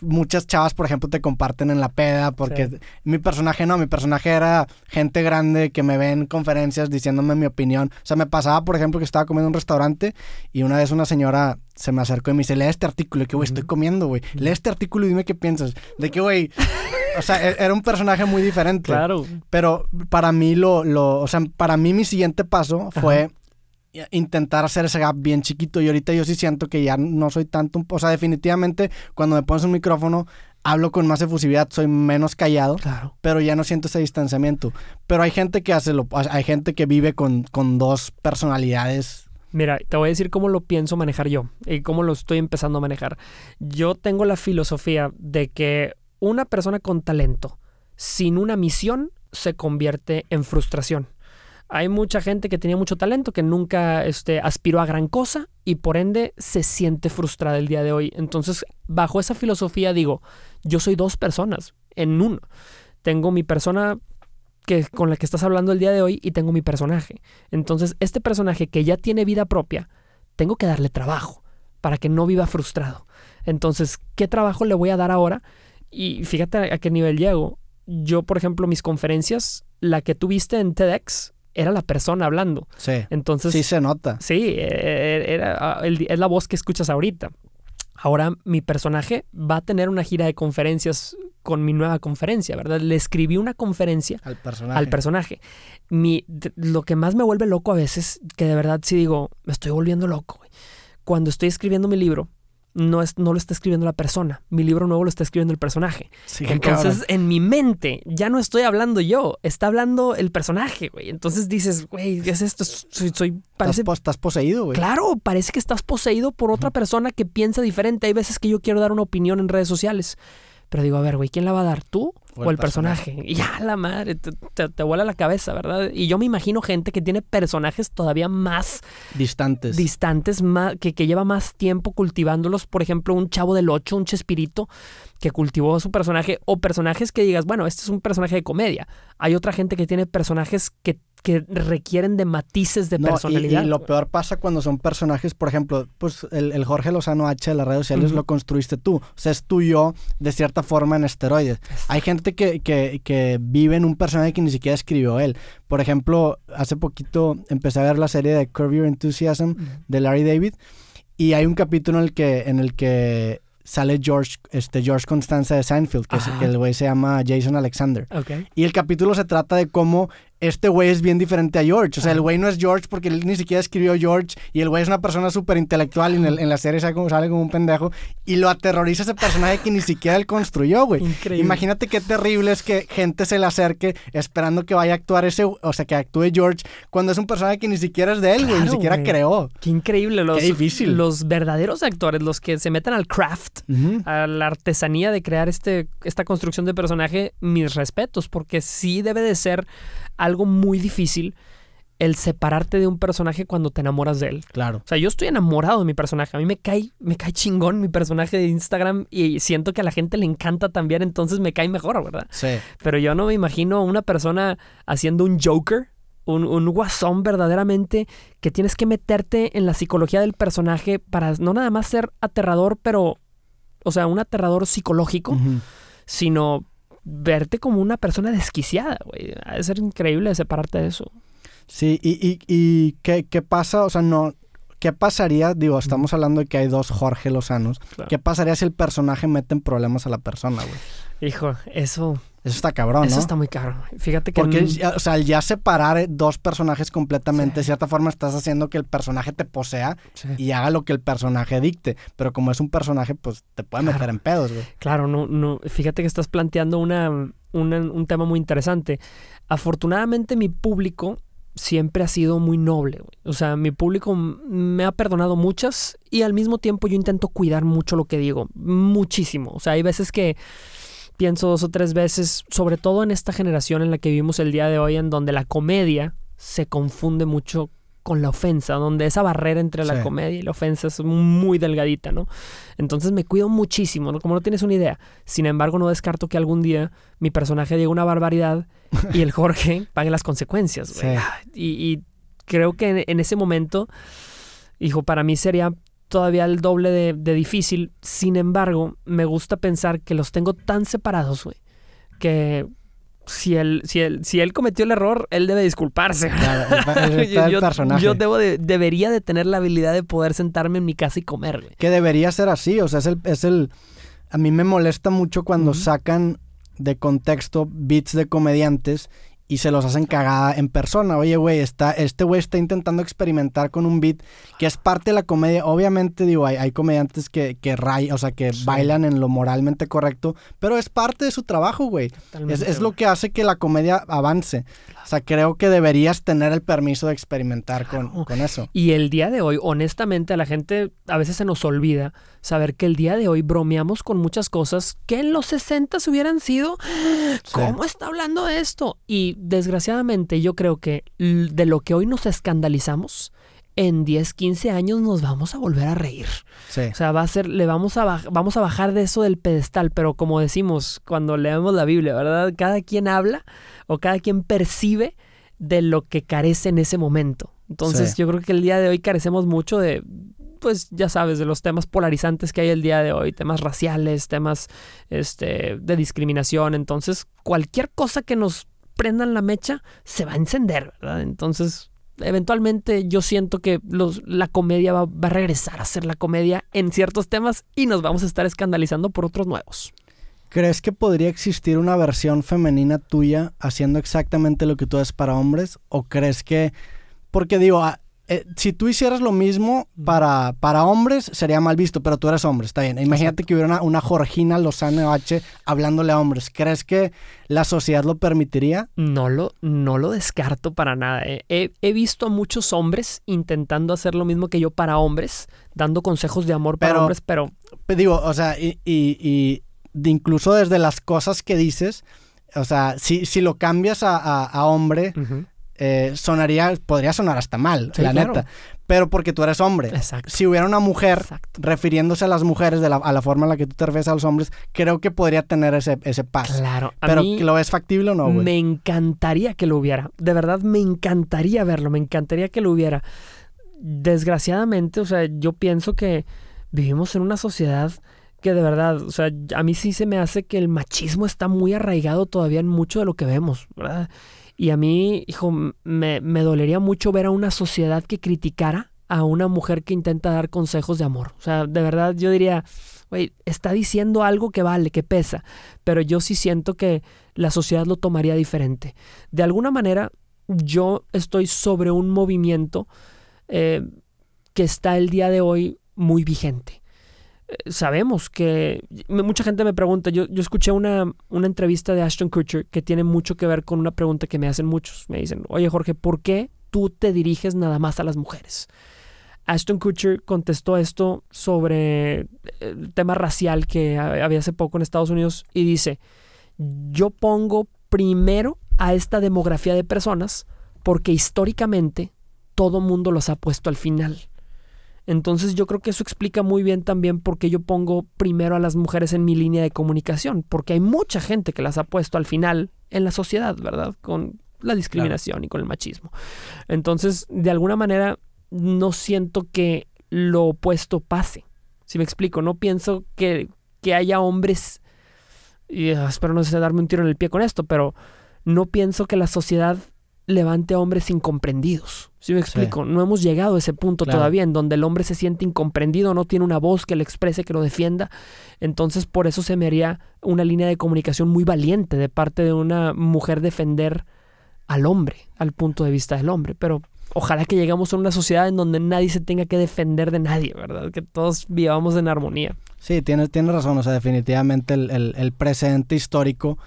S1: muchas chavas, por ejemplo, te comparten en la peda, porque mi personaje no, mi personaje era gente grande que me ve en conferencias diciéndome mi opinión. O sea, me pasaba, por ejemplo, que estaba comiendo en un restaurante y una vez una señora se me acercó y me dice, lee este artículo, y que, güey, estoy comiendo, güey, lee este artículo y dime qué piensas. De qué güey, o sea, e-, era un personaje muy diferente. Claro. Pero para mí lo, lo, o sea, para mí mi siguiente paso fue intentar hacer ese gap bien chiquito. Y ahorita yo sí siento que ya no soy tanto, o sea, definitivamente cuando me pones un micrófono hablo con más efusividad, soy menos callado, pero ya no siento ese distanciamiento. Pero hay gente que hace lo, hay gente que vive con dos personalidades
S2: Mira, te voy a decir cómo lo pienso manejar yo y cómo lo estoy empezando a manejar. Yo tengo la filosofía de que una persona con talento, sin una misión, se convierte en frustración hay mucha gente que tenía mucho talento que nunca este, aspiró a gran cosa y por ende se siente frustrada el día de hoy. Entonces, bajo esa filosofía digo, yo soy dos personas en uno. Tengo mi persona que, con la que estás hablando el día de hoy y tengo mi personaje. Entonces, este personaje que ya tiene vida propia, tengo que darle trabajo para que no viva frustrado. Entonces, ¿qué trabajo le voy a dar ahora? Y fíjate a qué nivel llego. Yo, por ejemplo, mis conferencias, la que tuviste en TEDx, era la persona hablando. Sí. Entonces. Sí, se nota. Sí, er, era, ah, es la voz que escuchas ahorita. Ahora mi personaje va a tener una gira de conferencias con mi nueva conferencia, ¿verdad? Le escribí una conferencia al personaje. Mi, lo que más me vuelve loco a veces, que de verdad sí digo, me estoy volviendo loco. Cuando estoy escribiendo mi libro, no, es, no lo está escribiendo la persona. Mi libro nuevo lo está escribiendo el personaje. Entonces, en mi mente, ya no estoy hablando yo, está hablando el personaje, güey. Entonces dices, güey, ¿qué es esto? Soy, parece... estás, poseído, güey. Claro, parece que estás poseído por otra persona que piensa diferente. Hay veces que yo quiero dar una opinión en redes sociales, pero digo, a ver, güey, ¿quién la va a dar? ¿Tú? o, el, personaje. Y [LAUGHS] ya la madre, te, te, vuela la cabeza, ¿verdad? Y yo me imagino gente que tiene personajes todavía más
S1: distantes.
S2: Distantes, más, que, que lleva más tiempo cultivándolos. Por ejemplo, un chavo del 8, un chespirito, que cultivó su personaje. O personajes que digas, bueno, este es un personaje de comedia. Hay otra gente que tiene personajes que que requieren de matices de personalidad. Y, lo peor
S1: pasa cuando son personajes, por ejemplo, pues el, Jorge Lozano H de las redes sociales lo construiste tú. O sea, es tu yo de cierta forma en esteroides. Hay gente que, vive en un personaje que ni siquiera escribió él. Por ejemplo, hace poquito empecé a ver la serie de Curve Your Enthusiasm de Larry David y hay un capítulo en el que, en el que sale George, este, George Constanza de Seinfeld, que, el güey se llama Jason Alexander. Y el capítulo se trata de cómo este güey es bien diferente a George. O sea, el güey no es George porque él ni siquiera escribió George y el güey es una persona súper intelectual y en, la serie sale como, un pendejo y lo aterroriza ese personaje que ni siquiera él construyó, güey. Increíble. Imagínate qué terrible es que gente se le acerque esperando que vaya a actuar ese, o sea, que actúe George cuando es un personaje que ni siquiera es de él, güey, ni siquiera creó.
S2: Qué increíble, los, qué difícil. los verdaderos actores, los que se meten al craft, a la artesanía de crear este, esta construcción de personaje, mis respetos, porque sí debe de ser algo muy difícil el separarte de un personaje cuando te enamoras de él. Claro. O sea, yo estoy enamorado de mi personaje. A mí me cae, me cae chingón mi personaje de Instagram y siento que a la gente le encanta también, entonces me cae mejor, ¿verdad? Sí. Pero yo no me imagino una persona haciendo un Joker, un, un guasón verdaderamente, que tienes que meterte en la psicología del personaje para no nada más ser aterrador, pero, o sea, un aterrador psicológico, sino verte como una persona desquiciada, güey. Ha de ser increíble separarte de eso.
S1: Sí, y, ¿qué, pasa? O sea, no. ¿Qué pasaría? Digo, estamos hablando de que hay dos Jorge Lozanos. ¿Qué pasaría si el personaje mete en problemas a la persona, güey?
S2: Hijo, eso
S1: eso está cabrón, ¿no? Eso está muy
S2: caro. Fíjate que. Porque, o
S1: sea, al ya separar eh, dos personajes completamente, de cierta forma estás haciendo que el personaje te posea y haga lo que el personaje dicte. Pero como es un personaje, pues te puede meter en pedos, güey.
S2: Claro, no, no. Fíjate que estás planteando una, un tema muy interesante. Afortunadamente, mi público siempre ha sido muy noble. Güey. O sea, mi público me ha perdonado muchas y al mismo tiempo yo intento cuidar mucho lo que digo. Muchísimo. O sea, hay veces que pienso dos o tres veces, sobre todo en esta generación en la que vivimos el día de hoy, en donde la comedia se confunde mucho con la ofensa, donde esa barrera entre la comedia y la ofensa es muy delgadita, ¿no? Entonces me cuido muchísimo, ¿no? Como no tienes una idea. Sin embargo, no descarto que algún día mi personaje diga una barbaridad [LAUGHS] y el Jorge pague las consecuencias, güey. Ah, y, creo que en, en ese momento, hijo, para mí sería todavía el doble de, difícil. Sin embargo, me gusta pensar que los tengo tan separados, güey, que si él, si él, si él cometió el error, él debe disculparse. [LAUGHS] yo, debo debería de tener la habilidad de poder sentarme en mi casa y comer.
S1: Que debería ser así, o sea, es el, es el... A mí me molesta mucho cuando sacan de contexto bits de comediantes y se los hacen cagada en persona. Oye, güey, está, este güey está intentando experimentar con un beat que es parte de la comedia. Obviamente, digo, hay, comediantes que, que ray, o sea, que bailan en lo moralmente correcto, pero es parte de su trabajo, güey. Es, es, lo que hace que la comedia avance. O sea, creo que deberías tener el permiso de experimentar con, eso.
S2: Y el día de hoy, honestamente, a la gente a veces se nos olvida saber que el día de hoy bromeamos con muchas cosas que en los 60 hubieran sido. Ah, ¿Cómo está hablando esto? Y desgraciadamente yo creo que de lo que hoy nos escandalizamos, en 10, 15 años nos vamos a volver a reír. Sí. O sea, va a ser, le vamos a, vamos a bajar de eso del pedestal, pero como decimos cuando leemos la Biblia, ¿verdad? Cada quien habla o cada quien percibe de lo que carece en ese momento. Entonces, yo creo que el día de hoy carecemos mucho de, pues ya sabes, de los temas polarizantes que hay el día de hoy, temas raciales, temas este, de discriminación. Entonces, cualquier cosa que nos prendan la mecha se va a encender, ¿verdad? Entonces, eventualmente yo siento que los, la comedia va, a regresar a ser la comedia en ciertos temas y nos vamos a estar escandalizando por otros nuevos.
S1: ¿Crees que podría existir una versión femenina tuya haciendo exactamente lo que tú haces para hombres? ¿O crees que... Porque digo, eh, si tú hicieras lo mismo para, para hombres, sería mal visto, pero tú eres hombre, está bien. Imagínate que hubiera una, una, Jorgina Lozano H hablándole a hombres. ¿Crees que la sociedad lo
S2: permitiría? No lo, no lo descarto para nada. Eh. He, visto a muchos hombres intentando hacer lo mismo que yo para hombres, dando consejos de amor para hombres, pero...
S1: Digo, o sea, y, incluso desde las cosas que dices, o sea, si, lo cambias a, hombre... Eh, sonaría, podría sonar hasta mal, la neta. Pero porque tú eres hombre. Si hubiera una mujer refiriéndose a las mujeres de la, a la forma en la que tú te refieres a los hombres, creo que podría tener ese, ese paso.
S2: Claro. A Pero ¿lo es factible o no, Me encantaría que lo hubiera. De verdad, me encantaría verlo. Me encantaría que lo hubiera. Desgraciadamente, o sea, yo pienso que vivimos en una sociedad que de verdad, o sea, a mí sí se me hace que el machismo está muy arraigado todavía en mucho de lo que vemos, ¿verdad? Y a mí, hijo, me, me dolería mucho ver a una sociedad que criticara a una mujer que intenta dar consejos de amor. O sea, de verdad yo diría, güey, está diciendo algo que vale, que pesa, pero yo sí siento que la sociedad lo tomaría diferente. De alguna manera, yo estoy sobre un movimiento eh, que está el día de hoy muy vigente sabemos que mucha gente me pregunta, yo, escuché una, una entrevista de Ashton Kutcher que tiene mucho que ver con una pregunta que me hacen muchos. Me dicen, oye Jorge, ¿por qué tú te diriges nada más a las mujeres? Ashton Kutcher contestó esto sobre eh, el tema racial que había hace poco en Estados Unidos y dice, yo pongo primero a esta demografía de personas porque históricamente todo mundo los ha puesto al final. Entonces yo creo que eso explica muy bien también por qué yo pongo primero a las mujeres en mi línea de comunicación, porque hay mucha gente que las ha puesto al final en la sociedad, ¿verdad? Con la discriminación y con el machismo. Entonces, de alguna manera, no siento que lo opuesto pase. Si me explico, no pienso que, que haya hombres, y ah, espero no sé darme un tiro en el pie con esto, pero no pienso que la sociedad levante a hombres incomprendidos. ¿Sí me explico? No hemos llegado a ese punto todavía en donde el hombre se siente incomprendido, no tiene una voz que le exprese, que lo defienda. Entonces, por eso se me haría una línea de comunicación muy valiente de parte de una mujer defender al hombre, al punto de vista del hombre. Pero ojalá que llegamos a una sociedad en donde nadie se tenga que defender de nadie, ¿verdad? Que todos vivamos en armonía.
S1: Sí, tienes, razón. O sea, definitivamente el, el, el presente histórico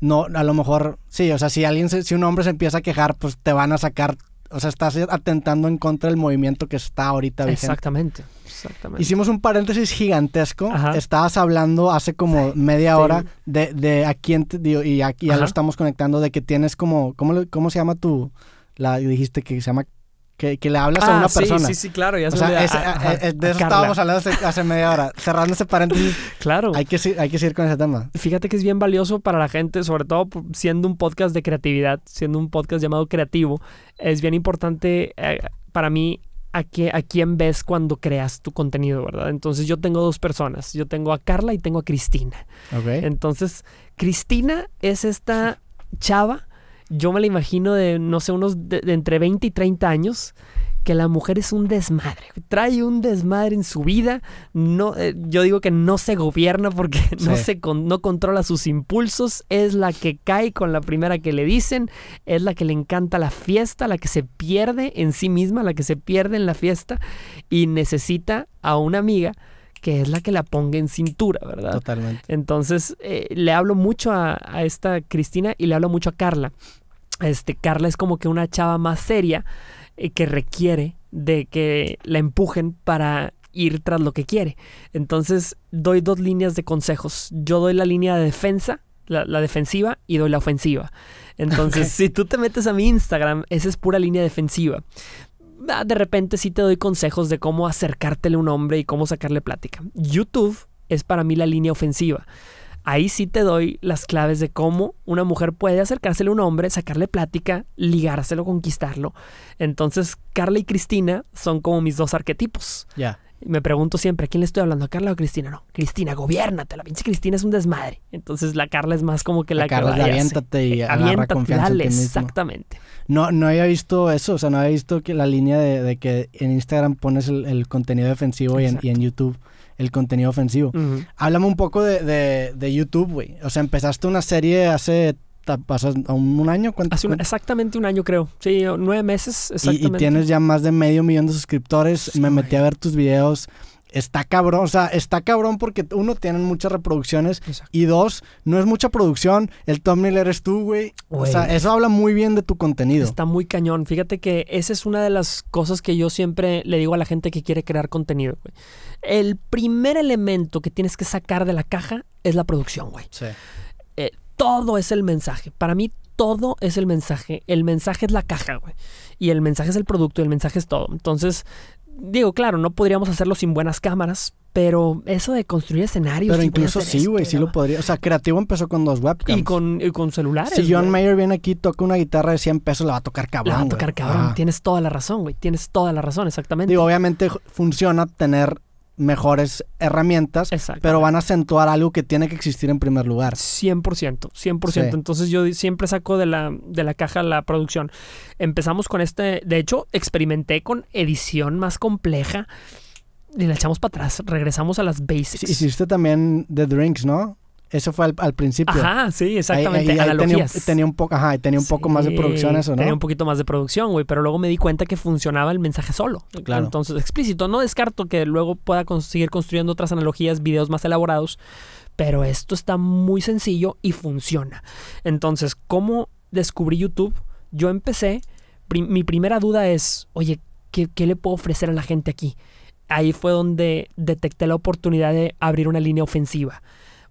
S1: no, a lo mejor, sí, o sea, si alguien, si un hombre se empieza a quejar, pues te van a sacar, o sea, estás atentando en contra del movimiento que está ahorita Exactamente, exactamente. Hicimos un paréntesis gigantesco, estabas hablando hace como media hora de, de a quién, te, y aquí ya lo estamos conectando, de que tienes como, ¿cómo, ¿cómo se llama tu, la dijiste que se llama que, le hablas a ah, una persona. Sí, sí, claro, ya ah, eh, De ah, eso estábamos hablando
S2: hace, media hora. Cerrando ese paréntesis. claro. Hay que, hay que seguir con ese tema. Fíjate que es bien valioso para la gente, sobre todo siendo un podcast de creatividad, siendo un podcast llamado creativo, es bien importante eh, para mí a, quién ves cuando creas tu contenido, ¿verdad? Entonces yo tengo dos personas, yo tengo a Carla y tengo a Cristina. Okay. Entonces, Cristina es esta chava yo me la imagino de, no sé, unos de, entre 20 y 30 años, que la mujer es un desmadre, trae un desmadre en su vida, no, eh, yo digo que no se gobierna porque [LAUGHS] no, se no controla sus impulsos, es la que cae con la primera que le dicen, es la que le encanta la fiesta, la que se pierde en sí misma, la que se pierde en la fiesta y necesita a una amiga que es la que la ponga en cintura, ¿verdad? Totalmente. Entonces, eh, le hablo mucho a esta Cristina y le hablo mucho a Carla este, Carla es como que una chava más seria eh, que requiere de que la empujen para ir tras lo que quiere. Entonces doy dos líneas de consejos. Yo doy la línea de defensa, la, defensiva, y doy la ofensiva. Entonces, [LAUGHS] si tú te metes a mi Instagram, esa es pura línea defensiva. Ah, de repente sí te doy consejos de cómo acercártele a un hombre y cómo sacarle plática. YouTube es para mí la línea ofensiva ahí sí te doy las claves de cómo una mujer puede acercársele a un hombre, sacarle plática, ligárselo, conquistarlo. Entonces, Carla y Cristina son como mis dos arquetipos. Ya. Me pregunto siempre, ¿a quién le estoy hablando? ¿A Carla o a Cristina? No, Cristina, gobiernate. La pinche Cristina es un desmadre. Entonces, la Carla es más como que la, la Carla. aviéntate y eh, aviéntate, confianza dale, Exactamente.
S1: No, no había visto eso. O sea, no había visto que la línea de, que en Instagram pones el, contenido defensivo y en YouTube el contenido ofensivo. Háblame un poco de, YouTube, güey. O sea, empezaste una serie hace pasó un, año? ¿Cuánto, Hace
S2: exactamente un año, creo. Sí, nueve meses. Exactamente. Y, tienes
S1: ya más de medio millón de suscriptores. Me metí a ver tus videos está cabrón, o sea, está cabrón porque uno, tienen muchas reproducciones y dos, no es mucha producción, el thumbnail eres tú, güey. O sea, eso habla muy bien de tu contenido. Está
S2: muy cañón. Fíjate que esa es una de las cosas que yo siempre le digo a la gente que quiere crear contenido, güey. El primer elemento que tienes que sacar de la caja es la producción, güey. Sí. Eh, todo es el mensaje. Para mí todo es el mensaje. El mensaje es la caja, güey. Y el mensaje es el producto y el mensaje es todo. Entonces, digo, claro, no podríamos hacerlo sin buenas cámaras, pero eso de construir escenarios. Pero incluso sí, güey, sí
S1: lo podría. O sea, Creativo empezó con dos webcams. Y
S2: con, y con celulares. Si John
S1: Mayer viene aquí, toca una guitarra de 100 pesos, la va a tocar cabrón. La va a tocar cabrón. Tienes toda la razón, güey. Tienes toda la razón, exactamente. Digo, obviamente funciona tener mejores herramientas, pero van a acentuar algo que tiene que existir en primer lugar. 100%, 100%.
S2: Entonces yo siempre saco de la, de la caja la producción. Empezamos con este, de hecho, experimenté con edición más compleja y la echamos para atrás, regresamos a las bases. Hiciste
S1: también The Drinks, ¿no? Eso fue al, principio. Ajá, sí, exactamente. Analogías. Tenía, un poco, tenía un poco más de producción eso, ¿no? Tenía un
S2: poquito más de producción, güey, pero luego me di cuenta que funcionaba el mensaje solo. Entonces, explícito. No descarto que luego pueda conseguir seguir construyendo otras analogías, videos más elaborados, pero esto está muy sencillo y funciona. Entonces, ¿cómo descubrí YouTube? Yo empecé, mi primera duda es, oye, ¿qué, ¿qué le puedo ofrecer a la gente aquí? Ahí fue donde detecté la oportunidad de abrir una línea ofensiva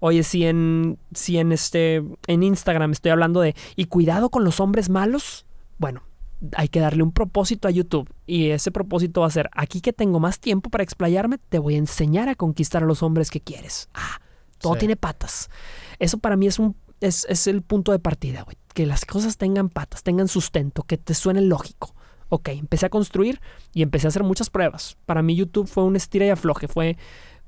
S2: Oye, si en, si en, este, en Instagram estoy hablando de, y cuidado con los hombres malos, bueno, hay que darle un propósito a YouTube. Y ese propósito va a ser, aquí que tengo más tiempo para explayarme, te voy a enseñar a conquistar a los hombres que quieres. Ah, todo tiene patas. Eso para mí es un es, es el punto de partida, güey. Que las cosas tengan patas, tengan sustento, que te suene lógico. Ok, empecé a construir y empecé a hacer muchas pruebas. Para mí YouTube fue un estira y afloje, fue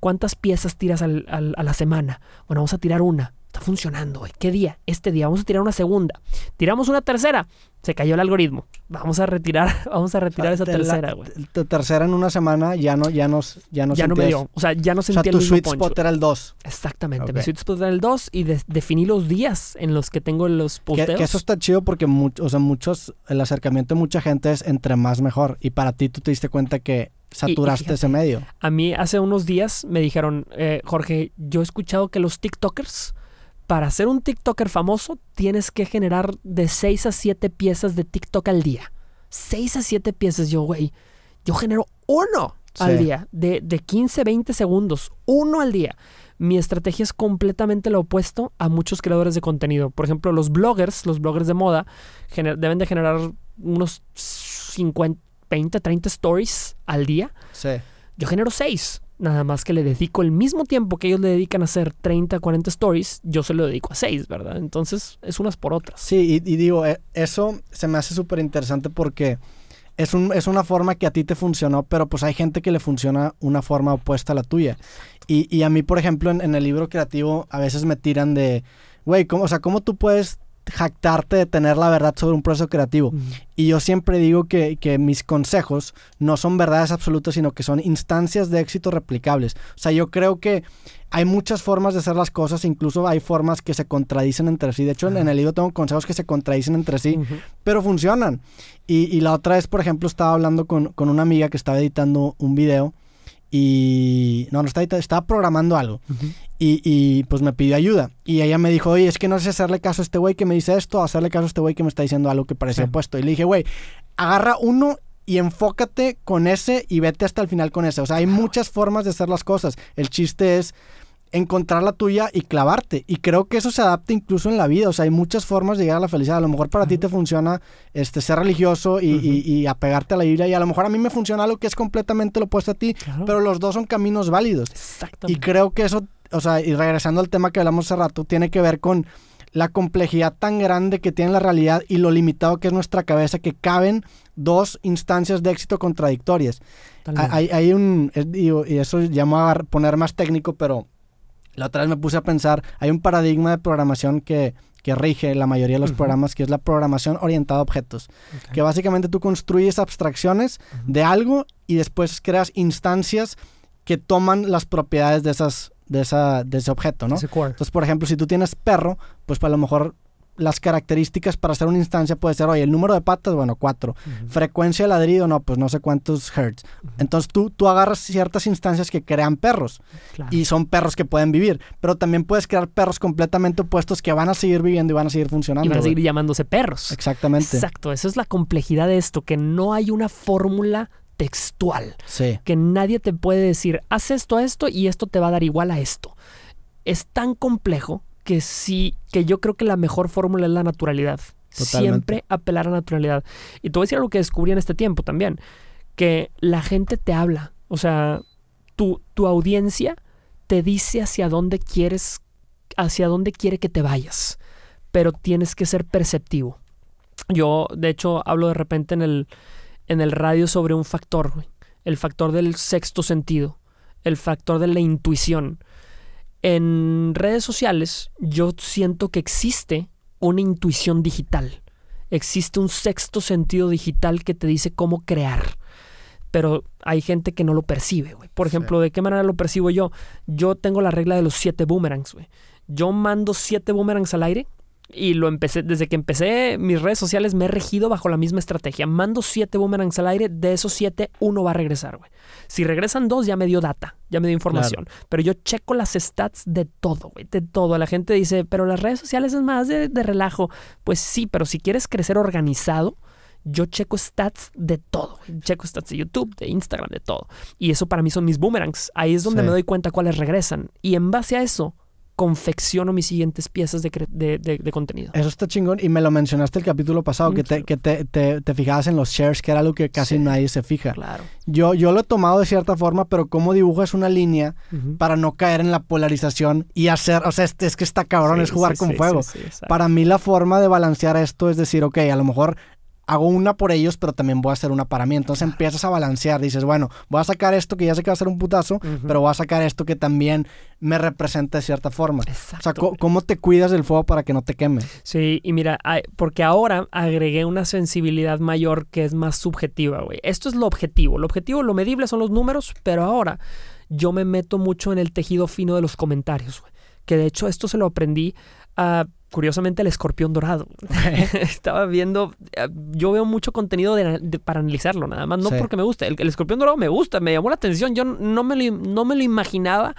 S2: ¿Cuántas piezas tiras a la semana? Bueno, vamos a tirar una. Está funcionando. Hoy. ¿Qué día? Este día. Vamos a tirar una segunda. Tiramos una tercera. Se cayó el algoritmo. Vamos a retirar, [LAUGHS] vamos a retirar ah, esa tercera, güey.
S1: Tercera en una semana ya no, ya nos, ya no Ya no me dio. O sea, ya no sentía o sea, tu sweet spot
S2: era el 2. Exactamente. Mi sweet spot era el 2 y definí los días en los que tengo los posteos. Que, eso está
S1: chido porque o muchos, el acercamiento de mucha gente es entre más mejor. Y para ti tú te diste cuenta que saturaste ese medio.
S2: A mí hace unos días me dijeron, eh, Jorge, yo he escuchado que los TikTokers, para ser un TikToker famoso, tienes que generar de 6 a 7 piezas de TikTok al día. 6 a 7 piezas, yo, güey, yo genero uno al día, de, de 15, 20 segundos, uno al día mi estrategia es completamente lo opuesto a muchos creadores de contenido. Por ejemplo, los bloggers, los bloggers de moda, deben de generar unos 50, 20, 30 stories al día. Sí. Yo genero 6. Nada más que le dedico el mismo tiempo que ellos le dedican a hacer 30, 40 stories, yo se lo dedico a 6, ¿verdad? Entonces es
S1: unas por otras. Sí, y, digo, eh, eso se me hace súper interesante porque es, una forma que a ti te funcionó, pero pues hay gente que le funciona una forma opuesta a la tuya. Y, a mí, por ejemplo, en, el libro creativo a veces me tiran de, güey, ¿cómo, o sea, ¿cómo tú puedes jactarte de tener la verdad sobre un proceso creativo. Y yo siempre digo que, que, mis consejos no son verdades absolutas, sino que son instancias de éxito replicables. O sea, yo creo que hay muchas formas de hacer las cosas, incluso hay formas que se contradicen entre sí. De hecho, en, el libro tengo consejos que se contradicen entre sí, pero funcionan. Y, la otra vez, por ejemplo, estaba hablando con, con una amiga que estaba editando un video y no, no estaba, estaba programando algo. Y, pues me pidió ayuda. Y ella me dijo, oye, es que no sé hacerle caso a este güey que me dice esto, hacerle caso a este güey que me está diciendo algo que parece opuesto. Y le dije, güey, agarra uno y enfócate con ese y vete hasta el final con ese. O sea, hay muchas formas de hacer las cosas. El chiste es encontrar la tuya y clavarte. Y creo que eso se adapta incluso en la vida. O sea, hay muchas formas de llegar a la felicidad. A lo mejor para ti te funciona este, ser religioso y, apegarte a la Biblia. Y a lo mejor a mí me funciona algo que es completamente lo opuesto a ti. Pero los dos son caminos válidos. Exactamente. Y creo que eso o sea, y regresando al tema que hablamos hace rato, tiene que ver con la complejidad tan grande que tiene la realidad y lo limitado que es nuestra cabeza, que caben dos instancias de éxito contradictorias. Hay, un, y eso llamo a poner más técnico, pero la otra vez me puse a pensar, hay un paradigma de programación que, rige la mayoría de los programas, que es la programación orientada a objetos, que básicamente tú construyes abstracciones de algo y después creas instancias que toman las propiedades de esas de, ese objeto, ¿no? Ese Entonces, por ejemplo, si tú tienes perro, pues, pues a lo mejor las características para hacer una instancia puede ser, oye, el número de patas, bueno, cuatro. Frecuencia de ladrido, no, pues no sé cuántos hertz. Entonces tú, tú agarras ciertas instancias que crean perros y son perros que pueden vivir, pero también puedes crear perros completamente opuestos que van a seguir viviendo
S2: y van a seguir funcionando. Y van a seguir llamándose perros. Exactamente. Exacto, esa es la complejidad de esto, que no hay una fórmula textual. Que nadie te puede decir, haz esto a esto y esto te va a dar igual a esto. Es tan complejo que sí, que yo creo que la mejor fórmula es la naturalidad. Siempre apelar a la naturalidad. Y te voy a decir algo que descubrí en este tiempo también, que la gente te habla, o sea, tu, tu audiencia te dice hacia dónde quieres, hacia dónde quiere que te vayas, pero tienes que ser perceptivo. Yo, de hecho, hablo de repente en el, en el radio sobre un factor, El factor del sexto sentido, el factor de la intuición. En redes sociales yo siento que existe una intuición digital. Existe un sexto sentido digital que te dice cómo crear. Pero hay gente que no lo percibe, Por ejemplo, ¿de qué manera lo percibo yo? Yo tengo la regla de los siete boomerangs, Yo mando siete boomerangs al aire y lo empecé, desde que empecé mis redes sociales me he regido bajo la misma estrategia. Mando siete boomerangs al aire, de esos siete, uno va a regresar, güey. Si regresan dos, ya me dio data, ya me dio información. Pero yo checo las stats de todo, güey, de todo. La gente dice, pero las redes sociales es más de, relajo. Pues sí, pero si quieres crecer organizado, yo checo stats de todo. Checo stats de YouTube, de Instagram, de todo. Y eso para mí son mis boomerangs. Ahí es donde me doy cuenta cuáles regresan. Y en base a eso, confecciono mis siguientes piezas de, de, de, contenido.
S1: Eso está chingón y me lo mencionaste el capítulo pasado, mm, que, te, fijabas en los shares, que era algo que casi nadie se fija. Claro. Yo, yo lo he tomado de cierta forma, pero cómo dibujas una línea para no caer en la polarización y hacer, o sea, es, que está cabrón, es jugar con fuego. Para mí la forma de balancear esto es decir, ok, a lo mejor hago una por ellos, pero también voy a hacer una para mí. Entonces empiezas a balancear, dices, bueno, voy a sacar esto que ya sé que va a ser un putazo, pero voy a sacar esto que también me representa de cierta forma. Exacto. O sea, ¿cómo, te cuidas del fuego para que no te queme?
S2: Sí, y mira, porque ahora agregué una sensibilidad mayor que es más subjetiva, güey. Esto es lo objetivo. Lo objetivo, lo medible son los números, pero ahora yo me meto mucho en el tejido fino de los comentarios, güey que de hecho esto se lo aprendí a curiosamente el escorpión dorado. [LAUGHS] Estaba viendo, eh, yo veo mucho contenido para analizarlo, nada más, no porque me guste. El, escorpión dorado me gusta, me llamó la atención, yo no me lo, no me lo imaginaba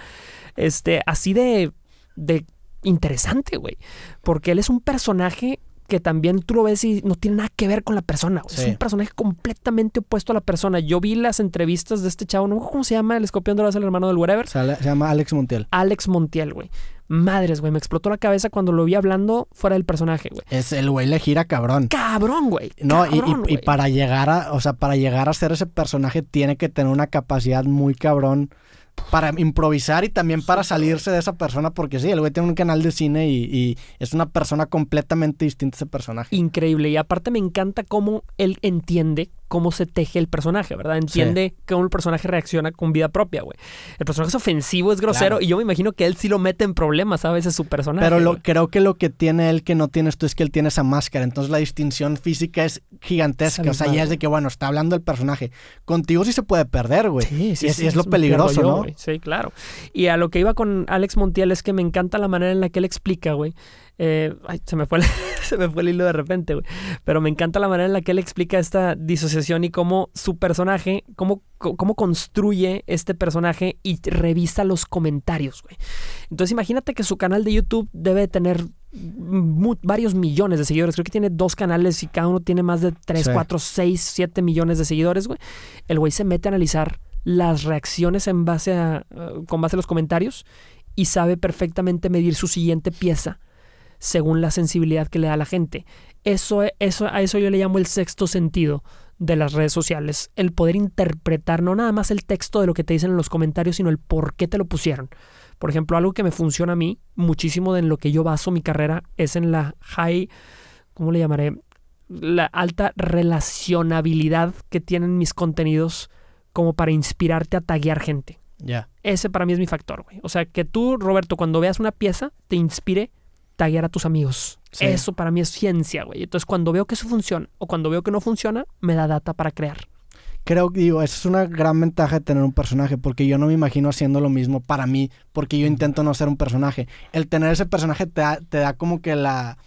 S2: este, así de, de interesante, güey, porque él es un personaje que también tú lo ves y no tiene nada que ver con la persona. Es un personaje completamente opuesto a la persona. Yo vi las entrevistas de este chavo, no sé cómo se llama, el escorpión es el hermano del whatever. Se, llama Alex Montiel. Alex Montiel, güey. Madres, güey, me explotó la cabeza cuando lo vi hablando fuera del personaje, güey. Es el güey le gira cabrón. Cabrón, güey. No, y, y, para llegar a, o sea,
S1: para llegar a ser ese personaje tiene que tener una capacidad muy cabrón para improvisar y también para salirse de esa persona, porque sí, el güey tiene un canal de cine y, es una persona
S2: completamente distinta a ese personaje. Increíble, y aparte me encanta cómo él entiende cómo se teje el personaje, ¿verdad? Entiende cómo el personaje reacciona con vida propia, güey. El personaje es ofensivo, es grosero, y yo me imagino que él sí lo mete en problemas a veces su personaje. Pero
S1: creo que lo que tiene él que no tiene tú es que él tiene esa máscara, entonces la distinción física es gigantesca, o sea, ya es de que, bueno, está hablando el personaje. Contigo sí se puede perder, güey. Sí, sí, y es, lo peligroso, ¿no?
S2: Sí, claro. Y a lo que iba con Alex Montiel es que me encanta la manera en la que él explica, güey, eh, se, me fue el, [LAUGHS] fue el hilo de repente, güey. Pero me encanta la manera en la que él explica esta disociación y cómo su personaje, cómo, construye este personaje y revisa los comentarios, güey. Entonces imagínate que su canal de YouTube debe tener varios millones de seguidores. Creo que tiene dos canales y cada uno tiene más de 3, 4, 6, 7 millones de seguidores, güey. El güey se mete a analizar las reacciones en base eh, con base a los comentarios y sabe perfectamente medir su siguiente pieza según la sensibilidad que le da la gente. Eso, eso, a eso yo le llamo el sexto sentido de las redes sociales, el poder interpretar no nada más el texto de lo que te dicen en los comentarios, sino el por qué te lo pusieron. Por ejemplo, algo que me funciona a mí muchísimo en lo que yo baso mi carrera es en la high, ¿cómo le llamaré? La alta relacionabilidad que tienen mis contenidos como para inspirarte a taguear gente. Ya. Ese para mí es mi factor, güey. O sea, que tú, Roberto, cuando veas una pieza, te inspire taguear a tus amigos. Eso para mí es ciencia, güey. Entonces, cuando veo que eso funciona o cuando veo que no funciona, me da data para crear.
S1: Creo que, digo, esa es una gran ventaja de tener un personaje, porque yo no me imagino haciendo lo mismo para mí, porque yo intento no ser un personaje. El tener ese personaje te da, como que la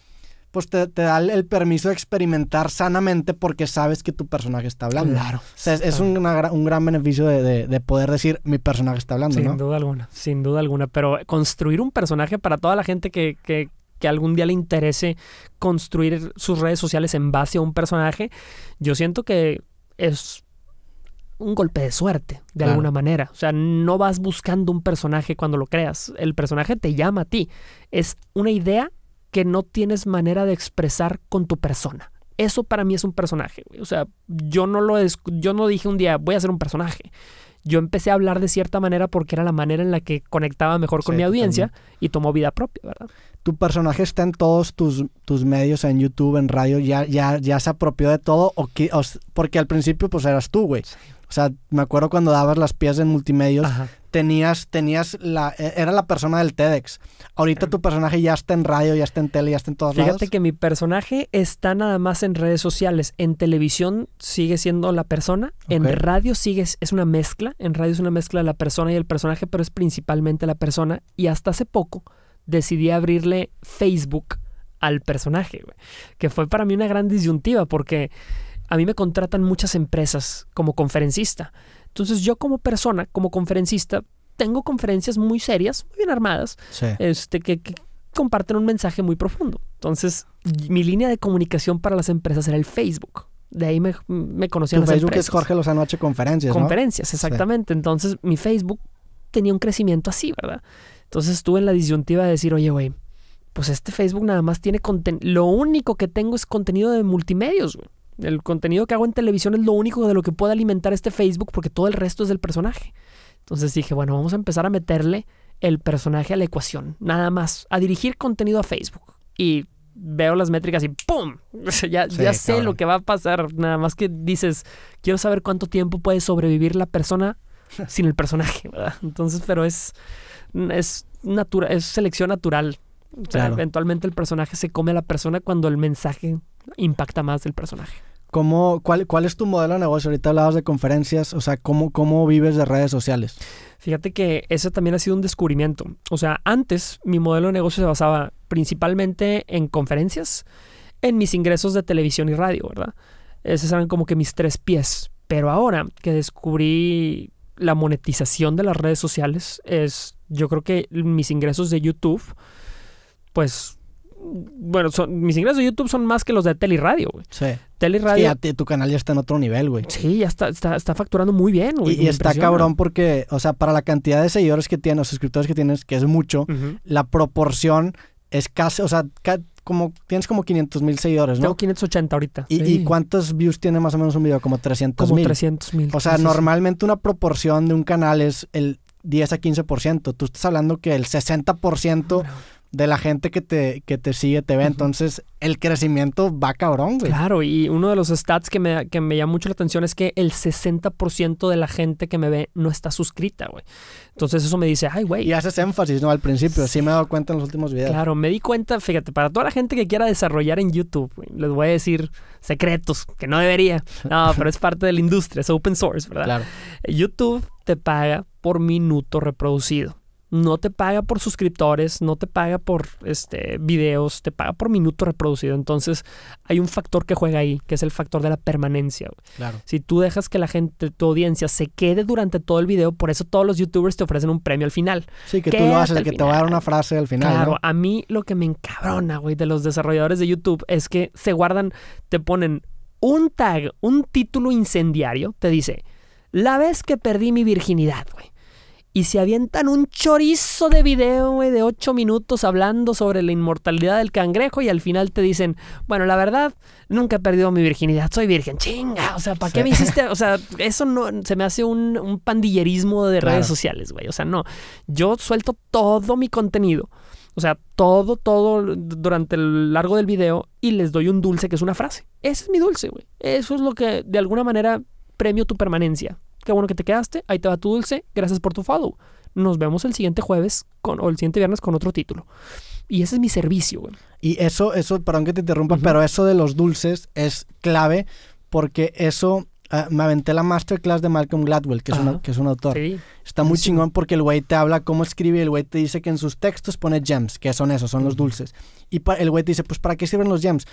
S1: pues te, da el permiso de experimentar sanamente porque sabes que tu personaje está hablando. Claro. es, un, gran beneficio de, poder decir mi personaje está hablando. Sin
S2: duda alguna, sin duda alguna. Pero construir un personaje para toda la gente que, que, que algún día le interese construir sus redes sociales en base a un personaje, yo siento que es un golpe de suerte, de alguna manera. O sea, no vas buscando un personaje cuando lo creas. El personaje te llama a ti. Es una idea que no tienes manera de expresar con tu persona. Eso para mí es un personaje. O sea, yo no lo yo no dije un día voy a ser un personaje yo empecé a hablar de cierta manera porque era la manera en la que conectaba mejor con mi audiencia y tomó vida propia, ¿verdad? Tu personaje está en todos tus,
S1: medios, en YouTube, en radio, ya, se apropió de todo, o, porque al principio pues eras tú, güey. O sea, me acuerdo cuando dabas las piezas en multimedios, tenías, tenías la, e-, era la persona del TEDx. Ahorita em. tu personaje ya está en radio, ya está en tele, ya está en todas lados. Fíjate
S2: que mi personaje está nada más en redes sociales. En televisión sigue siendo la persona, en radio sigue, es una mezcla, en radio es una mezcla de la persona y el personaje, pero es principalmente la persona. Y hasta hace poco decidí abrirle Facebook al personaje, que fue para mí una gran disyuntiva porque a mí me contratan muchas empresas como conferencista. Entonces yo como persona, como conferencista, tengo conferencias muy serias, muy bien armadas, este, que, comparten un mensaje muy profundo. Entonces mi línea de comunicación para las empresas era el Facebook. De ahí me, conocían las Facebook es Jorge Lozano Anoche Conferencias. Conferencias, exactamente. Entonces mi Facebook tenía un crecimiento así, ¿verdad? Entonces estuve en la disyuntiva de decir, oye, güey, pues este Facebook nada más tiene contenido. Lo único que tengo es contenido de multimedios, güey. El contenido que hago en televisión es lo único de lo que puede alimentar este Facebook porque todo el resto es del personaje. Entonces dije, bueno, vamos a empezar a meterle el personaje a la ecuación, nada más, a dirigir contenido a Facebook. Y veo las métricas y ¡pum! [LAUGHS] ya, sé lo que va a pasar, nada más que dices, quiero saber cuánto tiempo puede sobrevivir la persona [LAUGHS] sin el personaje, Entonces, pero es, es, es selección natural. eventualmente el personaje se come a la persona cuando el mensaje impacta más del personaje
S1: cuál, ¿Cuál es tu modelo de negocio? Ahorita hablabas de conferencias, o sea, ¿cómo, cómo vives de redes sociales?
S2: Fíjate que ese también ha sido un descubrimiento. O sea, antes mi modelo de negocio se basaba principalmente en conferencias, en mis ingresos de televisión y radio, ¿verdad? Esos eran como que mis tres pies. Pero ahora que descubrí la monetización de las redes sociales, es yo creo que mis ingresos de YouTube, pues bueno, mis ingresos de YouTube son más que los de tele y radio, güey. Sí. Tele y radio.
S1: tu canal ya está en otro nivel, güey. Sí,
S2: ya está, está, facturando muy bien, güey. Y, está cabrón
S1: porque, o sea, para la cantidad de seguidores que tienes, o suscriptores que tienes, que es mucho, la proporción es casi, o sea, como, tienes como 500 mil seguidores, ¿no? Tengo
S2: 580
S1: ahorita. ¿Y, cuántos views tiene más o menos un video? Como 300 mil. Como 300 mil. O sea, normalmente una proporción de un canal es el 10 a 15%. Tú estás hablando que el 60%... ciento de la gente que te, que te sigue, te ve. Entonces,
S2: el crecimiento va cabrón, güey. Claro, y uno de los stats que me, que me llama mucho la atención es que el 60% de la gente que me ve no está suscrita, güey. Entonces, eso me dice, ay, güey. Y haces énfasis, ¿no?
S1: Al principio, sí. me he dado cuenta en los últimos
S2: videos. Claro, me di cuenta, fíjate, para toda la gente que quiera desarrollar en YouTube, les voy a decir secretos, que no debería. No, [LAUGHS] pero es parte de la industria, es open source, ¿verdad? Claro. YouTube te paga por minuto reproducido no te paga por suscriptores, no te paga por este, videos, te paga por minuto reproducido. Entonces, hay un factor que juega ahí, que es el factor de la permanencia. Claro. Si tú dejas que la gente, tu audiencia, se quede durante todo el video, por eso todos los youtubers te ofrecen un premio al final. Sí, que tú lo haces, que te va
S1: a dar una frase al final. Claro,
S2: a mí lo que me encabrona, güey, de los desarrolladores de YouTube es que se guardan, te ponen un tag, un título incendiario, te dice, la vez que perdí mi virginidad, güey. Y se avientan un chorizo de video, de ocho minutos hablando sobre la inmortalidad del cangrejo y al final te dicen, bueno, la verdad, nunca he perdido mi virginidad, soy virgen, chinga. O sea, ¿para qué me hiciste? O sea, eso no, se me hace un, pandillerismo de redes sociales, güey. O sea, no, yo suelto todo mi contenido. O sea, todo, todo durante el largo del video y les doy un dulce que es una frase. Ese es mi dulce, güey. Eso es lo que de alguna manera premio tu permanencia qué bueno que te quedaste, ahí te va tu dulce, gracias por tu follow. Nos vemos el siguiente jueves con, o el siguiente viernes con otro título. Y ese es mi servicio, Y eso, eso,
S1: perdón que te interrumpa, pero eso de los dulces es clave porque eso ah, me aventé la masterclass de Malcolm Gladwell, que, es, que es un autor. Está muy chingón porque el güey te habla cómo escribe y el güey te dice que en sus textos pone gems, que son esos, son los dulces. Y el güey te dice, pues, ¿para qué sirven los gems?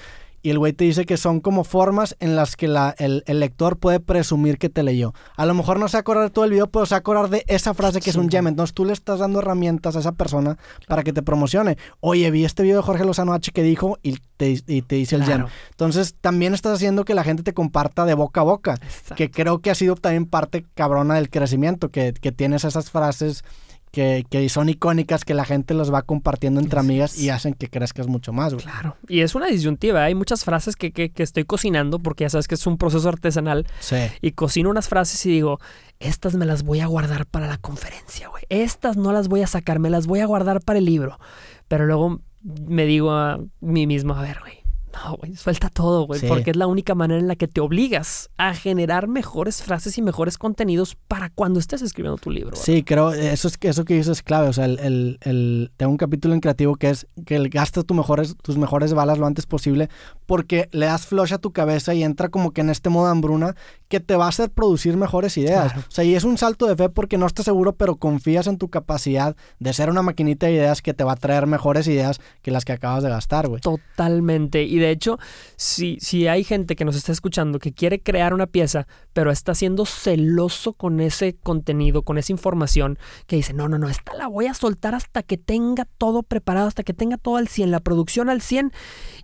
S1: Y el güey te dice que son como formas en las que el, lector puede presumir que te leyó. A lo mejor no se acordar todo el video, pero se acordar de esa frase que es un gem. Entonces tú le estás dando herramientas a esa persona para que te promocione. Oye, vi este video de Jorge Lozano H que dijo y te, y dice el gem. Entonces también estás haciendo que la gente te comparta de boca a boca. Que creo que ha sido también parte cabrona del crecimiento, que, que tienes esas frases que, son icónicas que la gente los va compartiendo entre amigas y hacen que crezcas mucho más. Güey. Claro.
S2: Y es una disyuntiva. ¿eh? Hay muchas frases que, que, estoy cocinando porque ya sabes que es un proceso artesanal. Sí. Y cocino unas frases y digo, estas me las voy a guardar para la conferencia, güey. Estas no las voy a sacar, me las voy a guardar para el libro. Pero luego me digo a mí mismo, a ver, güey, no, güey, suelta todo, güey, porque es la única manera en la que te obligas a generar mejores frases y mejores contenidos para cuando estés escribiendo tu libro. Sí,
S1: creo, eso, es, eso que dices es clave. O sea, el, el, tengo un capítulo en creativo que es que gastas tus mejores, tus mejores balas lo antes posible porque le das flush a tu cabeza y entra como que en este modo hambruna que te va a hacer producir mejores ideas. O sea, y es un salto de fe porque no estás seguro, pero confías en tu capacidad
S2: de ser una maquinita de ideas que te va a traer mejores ideas que las que acabas de gastar, güey. Totalmente. Y de hecho, si, si hay gente que nos está escuchando que quiere crear una pieza, pero está siendo celoso con ese contenido, con esa información, que dice, no, no, no, esta la voy a soltar hasta que tenga todo preparado, hasta que tenga todo al 100, la producción al 100,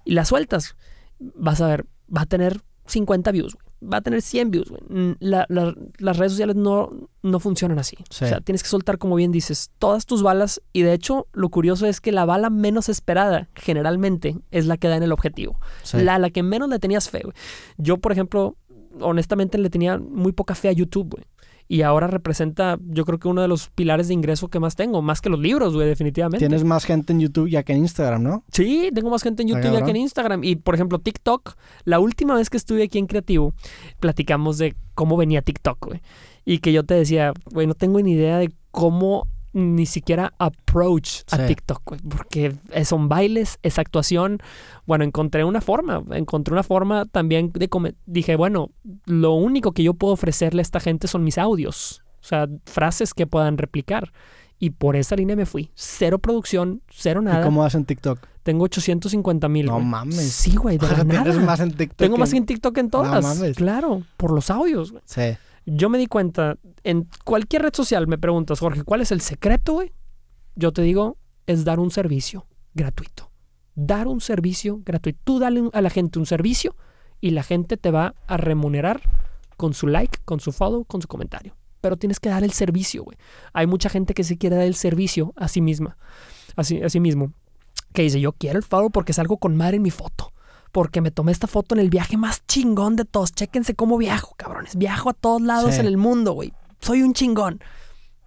S2: y la sueltas vas a ver, va a tener 50 views, va a tener 100 views. las redes sociales no, no funcionan así. O sea, tienes que soltar, como bien dices, todas tus balas y de hecho lo curioso es que la bala menos esperada generalmente es la que da en el objetivo. La, la que menos le tenías fe. Yo, por ejemplo, honestamente le tenía muy poca fe a YouTube. güey y ahora representa, yo creo que uno de los pilares de ingreso que más tengo, más que los libros, güey, definitivamente. Tienes
S1: más gente en YouTube ya que en Instagram, ¿no?
S2: Sí, tengo más gente en ah, YouTube ya que en Instagram. Y por ejemplo, TikTok, la última vez que estuve aquí en Creativo, platicamos de cómo venía TikTok, güey. Y que yo te decía, güey, no tengo ni idea de cómo ni siquiera approach a TikTok, porque son bailes, es actuación. Bueno, encontré una forma, encontré una forma también de... Dije, bueno, lo único que yo puedo ofrecerle a esta gente son mis audios, o sea, frases que puedan replicar. Y por esa línea me fui. Cero producción, cero nada. ¿Y cómo vas en TikTok? Tengo 850 mil. No mames. Sí, güey, de [LAUGHS] Más en TikTok Tengo más en TikTok que en todas. No mames. Claro, por los audios, güey. Sí. Yo me di cuenta, en cualquier red social me preguntas, Jorge, ¿cuál es el secreto, güey? Yo te digo, es dar un servicio gratuito. Dar un servicio gratuito. Tú dale a la gente un servicio y la gente te va a remunerar con su like, con su follow, con su comentario. Pero tienes que dar el servicio, güey. Hay mucha gente que se quiere dar el servicio a sí misma, a sí, a sí mismo. Que dice, yo quiero el follow porque salgo con madre en mi foto porque me tomé esta foto en el viaje más chingón de todos. Chéquense cómo viajo, cabrones. Viajo a todos lados en el mundo, güey. Soy un chingón.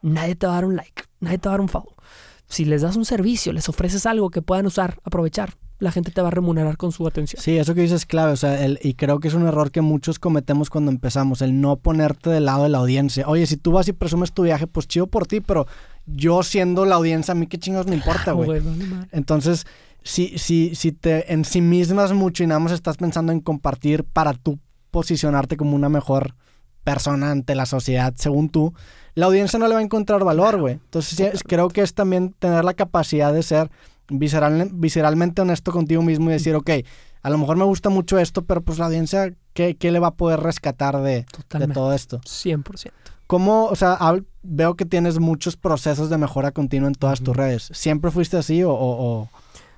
S2: Nadie te va a dar un like, nadie te va a dar un follow. Si les das un servicio, les ofreces algo que puedan usar, aprovechar, la gente te va a remunerar con su atención.
S1: Sí, eso que dices es clave, o sea, y creo que es un error que muchos cometemos cuando empezamos, el no ponerte del lado de la audiencia. Oye, si tú vas y presumes tu viaje, pues chido por ti, pero yo siendo la audiencia, a mí qué chingados me importa, ah, güey. Entonces, si, si, si te en mucho y nada estás pensando en compartir para tú posicionarte como una mejor persona ante la sociedad, según tú, la audiencia no le va a encontrar valor, güey. Entonces creo que es también tener la capacidad de ser visceralmente honesto contigo mismo y decir, ok, a lo mejor me gusta mucho esto, pero pues la audiencia, ¿qué, le va a poder rescatar de, de todo esto? 100%. ¿Cómo, o sea, veo que tienes muchos procesos de mejora continua en todas tus redes? ¿Siempre fuiste así o, o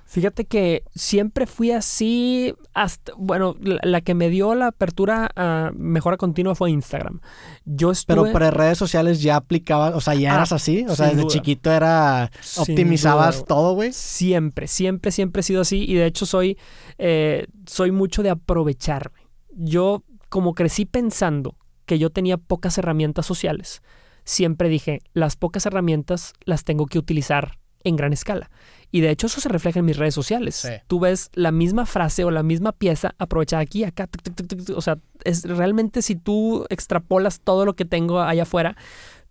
S2: Fíjate que siempre fui así, hasta, bueno, la, que me dio la apertura a mejora continua fue Instagram. Yo estuve... Pero para redes sociales ya aplicabas,
S1: o sea, ya ah, eras así, o sea, desde chiquito era,
S2: optimizabas todo, güey. Siempre, siempre, siempre he sido así y de hecho soy, eh, soy mucho de aprovecharme. Yo, como crecí pensando que yo tenía pocas herramientas sociales, siempre dije, las pocas herramientas las tengo que utilizar en gran escala. Y de hecho eso se refleja en mis redes sociales. Tú ves la misma frase o la misma pieza aprovechada aquí, acá. o sea, es realmente si tú extrapolas todo lo que tengo allá afuera,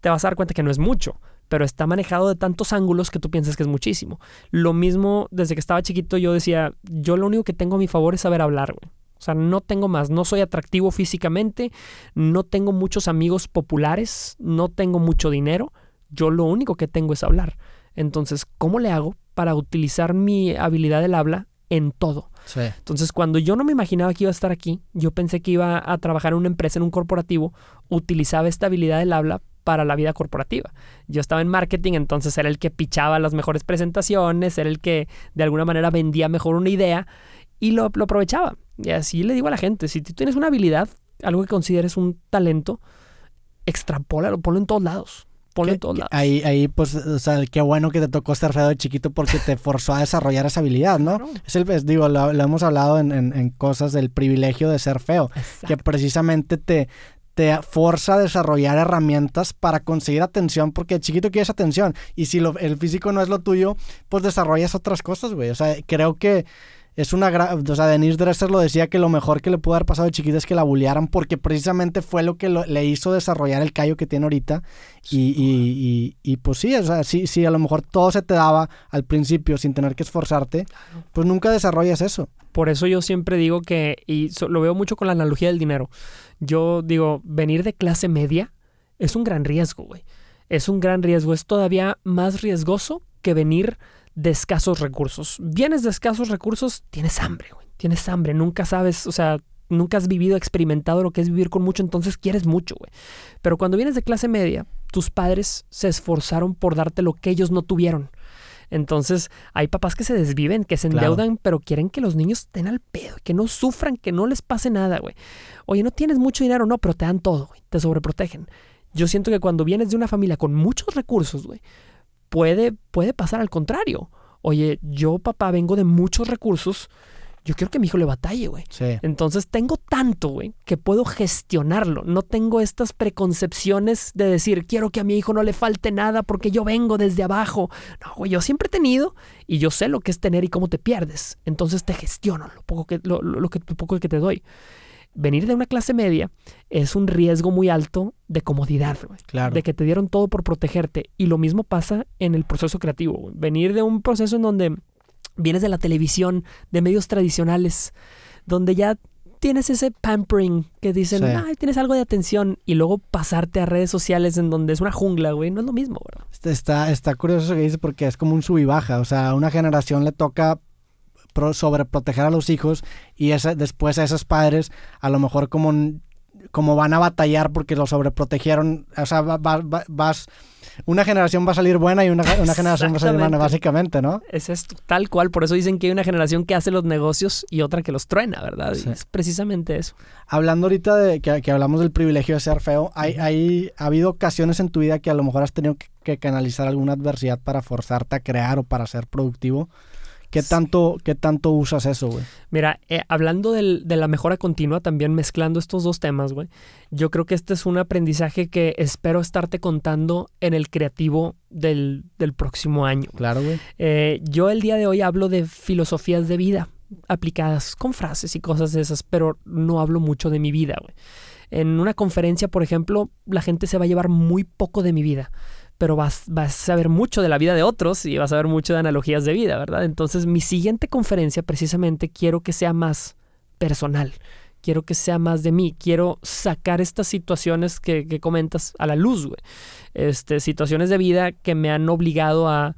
S2: te vas a dar cuenta que no es mucho pero está manejado de tantos ángulos que tú piensas que es muchísimo. Lo mismo, desde que estaba chiquito yo decía, yo lo único que tengo a mi favor es saber hablar, güey. O sea, no tengo más, no soy atractivo físicamente, no tengo muchos amigos populares, no tengo mucho dinero, yo lo único que tengo es hablar. Entonces, ¿cómo le hago para utilizar mi habilidad del habla en todo? Entonces, cuando yo no me imaginaba que iba a estar aquí, yo pensé que iba a trabajar en una empresa, en un corporativo, utilizaba esta habilidad del habla para la vida corporativa. Yo estaba en marketing, entonces era el que pichaba las mejores presentaciones, era el que de alguna manera vendía mejor una idea y lo, aprovechaba. Y así le digo a la gente, si tú tienes una habilidad, algo que consideres un talento, extrapólalo, ponlo en todos lados.
S1: Ahí, ahí, pues, o sea, qué bueno que te tocó ser feo de chiquito porque te forzó a desarrollar esa habilidad, ¿no? Es el, digo, lo, hemos hablado en, cosas del privilegio de ser feo, que precisamente te, te forza a desarrollar herramientas para conseguir atención, porque de chiquito quieres atención. Y si el físico no es lo tuyo, pues desarrollas otras cosas, güey. O sea, creo que es una gran... O sea, Denise Dresser lo decía que lo mejor que le pudo haber pasado de chiquita es que la bullearan porque precisamente fue lo que le hizo desarrollar el callo que tiene ahorita. y, y, y, pues sí, o sea, sí, a lo mejor todo se te daba al principio sin tener que esforzarte, pues nunca desarrollas eso.
S2: Por eso yo siempre digo que, y lo veo mucho con la analogía del dinero, yo digo, venir de clase media es un gran riesgo, güey. Es un gran riesgo, es todavía más riesgoso que venir de escasos recursos. Vienes de escasos recursos, tienes hambre, güey. Tienes hambre, nunca sabes, o sea, nunca has vivido, experimentado lo que es vivir con mucho, entonces quieres mucho, güey. Pero cuando vienes de clase media, tus padres se esforzaron por darte lo que ellos no tuvieron. Entonces, hay papás que se desviven, que se endeudan, pero quieren que los niños estén al pedo, que no sufran, que no les pase nada, güey. Oye, no tienes mucho dinero, no, pero te dan todo, güey. Te sobreprotegen. Yo siento que cuando vienes de una familia con muchos recursos, güey, puede, puede pasar al contrario. Oye, yo papá vengo de muchos recursos, yo quiero que mi hijo le batalle, güey. Entonces tengo tanto, güey, que puedo gestionarlo. No tengo estas preconcepciones de decir, quiero que a mi hijo no le falte nada porque yo vengo desde abajo. No, güey, yo siempre he tenido y yo sé lo que es tener y cómo te pierdes. Entonces te gestiono lo poco que, lo, lo poco que te doy venir de una clase media es un riesgo muy alto de comodidad, Claro. De que te dieron todo por protegerte. Y lo mismo pasa en el proceso creativo. Venir de un proceso en donde vienes de la televisión, de medios tradicionales, donde ya tienes ese pampering que dicen, tienes algo de atención, y luego pasarte a redes sociales en donde es una jungla, güey, no es lo mismo, güey.
S1: Este está, está curioso que dices porque es como un sub y baja. O sea, a una generación le toca sobreproteger a los hijos y después a esos padres, a lo mejor como, como van a batallar porque los sobreprotegieron, o sea, vas una generación va a salir buena y una, generación va a salir mala, básicamente, ¿no?
S2: Es tal cual. Por eso dicen que hay una generación que hace los negocios y otra que los truena, ¿verdad? es precisamente
S1: eso. Hablando ahorita de que, que, hablamos del privilegio de ser feo, hay, hay, ha habido ocasiones en tu vida que a lo mejor has tenido que canalizar alguna adversidad para forzarte a crear o para ser productivo. ¿Qué tanto, tanto usas eso, güey?
S2: Mira, eh, hablando de la mejora continua, también mezclando estos dos temas, güey, yo creo que este es un aprendizaje que espero estarte contando en el creativo del, próximo año. Claro, güey. Eh, yo el día de hoy hablo de filosofías de vida aplicadas con frases y cosas de esas, pero no hablo mucho de mi vida, güey. En una conferencia, por ejemplo, la gente se va a llevar muy poco de mi vida pero vas, a saber mucho de la vida de otros y vas a ver mucho de analogías de vida, ¿verdad? Entonces mi siguiente conferencia precisamente quiero que sea más personal, quiero que sea más de mí, quiero sacar estas situaciones que, comentas a la luz, güey. Este, situaciones de vida que me han obligado a,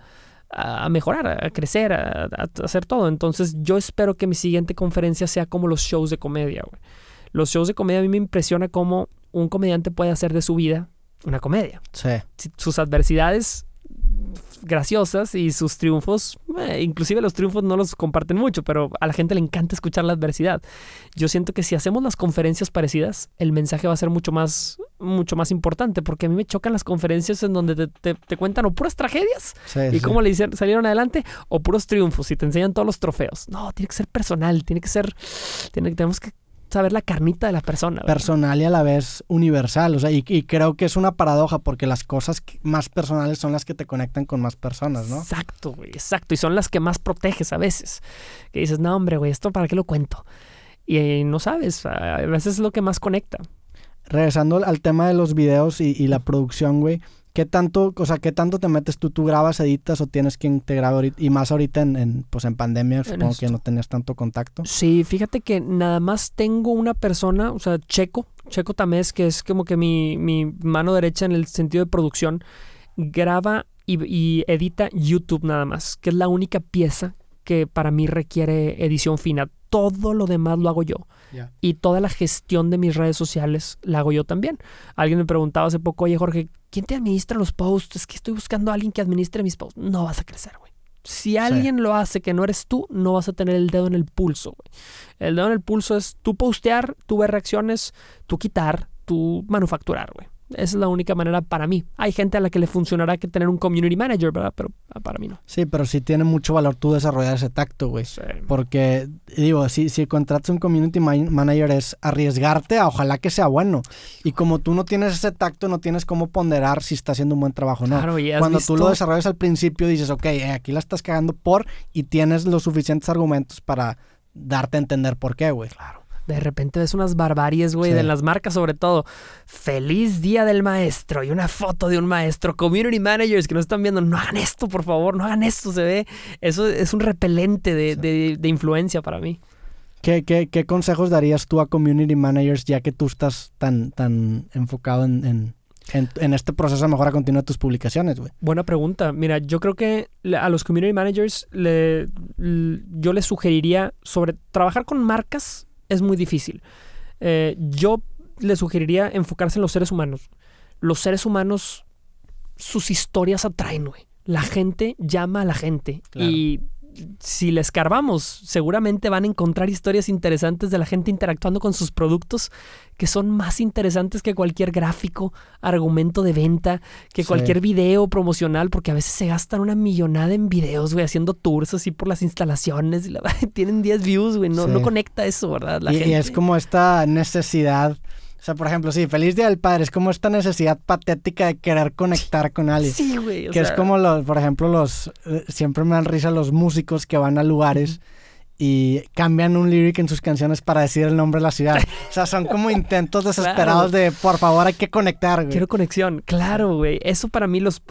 S2: mejorar, a crecer, a, a, hacer todo. Entonces yo espero que mi siguiente conferencia sea como los shows de comedia, güey. Los shows de comedia a mí me impresiona cómo un comediante puede hacer de su vida una comedia. Sí. Sus adversidades graciosas y sus triunfos, eh, inclusive los triunfos no los comparten mucho, pero a la gente le encanta escuchar la adversidad. Yo siento que si hacemos las conferencias parecidas, el mensaje va a ser mucho más, mucho más importante, porque a mí me chocan las conferencias en donde te, cuentan o puras tragedias y cómo le hicieron, salieron adelante, o puros triunfos y te enseñan todos los trofeos. No, tiene que ser personal, tiene que ser, tenemos que saber la carnita de la persona. Personal y a la vez universal. O
S1: sea, y, creo que es una paradoja porque las cosas más personales son las que te conectan con más personas,
S2: ¿no? Exacto, güey, exacto. Y son las que más proteges a veces. Que dices, no, hombre, güey, ¿esto para qué lo cuento? Y, eh, no sabes, a veces es lo que más conecta.
S1: Regresando al tema de los videos y la producción, güey, ¿Qué tanto, o sea, qué tanto te metes tú? ¿Tú grabas, editas o tienes que integrar? Y más ahorita en, pues en pandemia, supongo que no tenías tanto contacto. Sí,
S2: fíjate que nada más tengo una persona, o sea, Checo, Checo Tamés, que es como que mi, mano derecha en el sentido de producción, graba y edita YouTube nada más, que es la única pieza que para mí requiere edición fina. Todo lo demás lo hago yo. Y toda la gestión de mis redes sociales la hago yo también. Alguien me preguntaba hace poco, oye Jorge, ¿quién te administra los posts? Es que estoy buscando a alguien que administre mis posts. No vas a crecer, güey. Si alguien lo hace que no eres tú, no vas a tener el dedo en el pulso, güey. El dedo en el pulso es tú postear, tú ver reacciones, tú quitar, tú manufacturar, güey. Esa es la única manera para mí. Hay gente a la que le funcionará que tener un community manager, ¿verdad? Pero ah, para
S1: mí no. Sí, pero sí tiene mucho valor tú desarrollar ese tacto, güey. Porque, digo, si, si contratas un community manager es arriesgarte a ojalá que sea bueno. Y como tú no tienes ese tacto, no tienes cómo ponderar si está haciendo un buen trabajo o no. Claro, y Cuando tú lo desarrollas al principio, dices, ok, eh, aquí la estás cagando por y tienes los suficientes argumentos para darte a entender
S2: por qué, güey. Claro de repente ves unas barbaries, güey, de las marcas sobre todo. Feliz día del maestro y una foto de un maestro. Community managers que nos están viendo, no hagan esto, por favor, no hagan esto, se ve. Eso es un repelente de, influencia para mí.
S1: ¿Qué, ¿Qué, consejos darías tú a community managers ya que tú estás tan, tan enfocado en, en... este proceso de mejora continua de tus publicaciones, güey?
S2: Buena pregunta. Mira, yo creo que a los community managers yo les sugeriría sobre trabajar con marcas es muy difícil. Eh, yo le sugeriría enfocarse en los seres humanos. Los seres humanos, sus historias atraen, güey. La gente llama a la gente. Y si les escarbamos, seguramente van a encontrar historias interesantes de la gente interactuando con sus productos que son más interesantes que cualquier gráfico, argumento de venta, que cualquier video promocional, porque a veces se gastan una millonada en videos, güey, haciendo tours así por las instalaciones. Y la, [LAUGHS] tienen 10 views, güey, no, conecta eso, ¿verdad? y es como
S1: esta necesidad o sea, por ejemplo, sí, feliz día del padre. Es como esta necesidad patética de querer conectar con alguien. Sí,
S2: güey. que es como,
S1: los, por ejemplo, los. Eh, siempre me dan risa los músicos que van a lugares. Y cambian un lyric en sus canciones para decir el nombre de la ciudad. O sea,
S2: son como intentos [LAUGHS] desesperados de por favor hay que conectar, güey. Quiero conexión. Claro, güey. Eso para mí, los.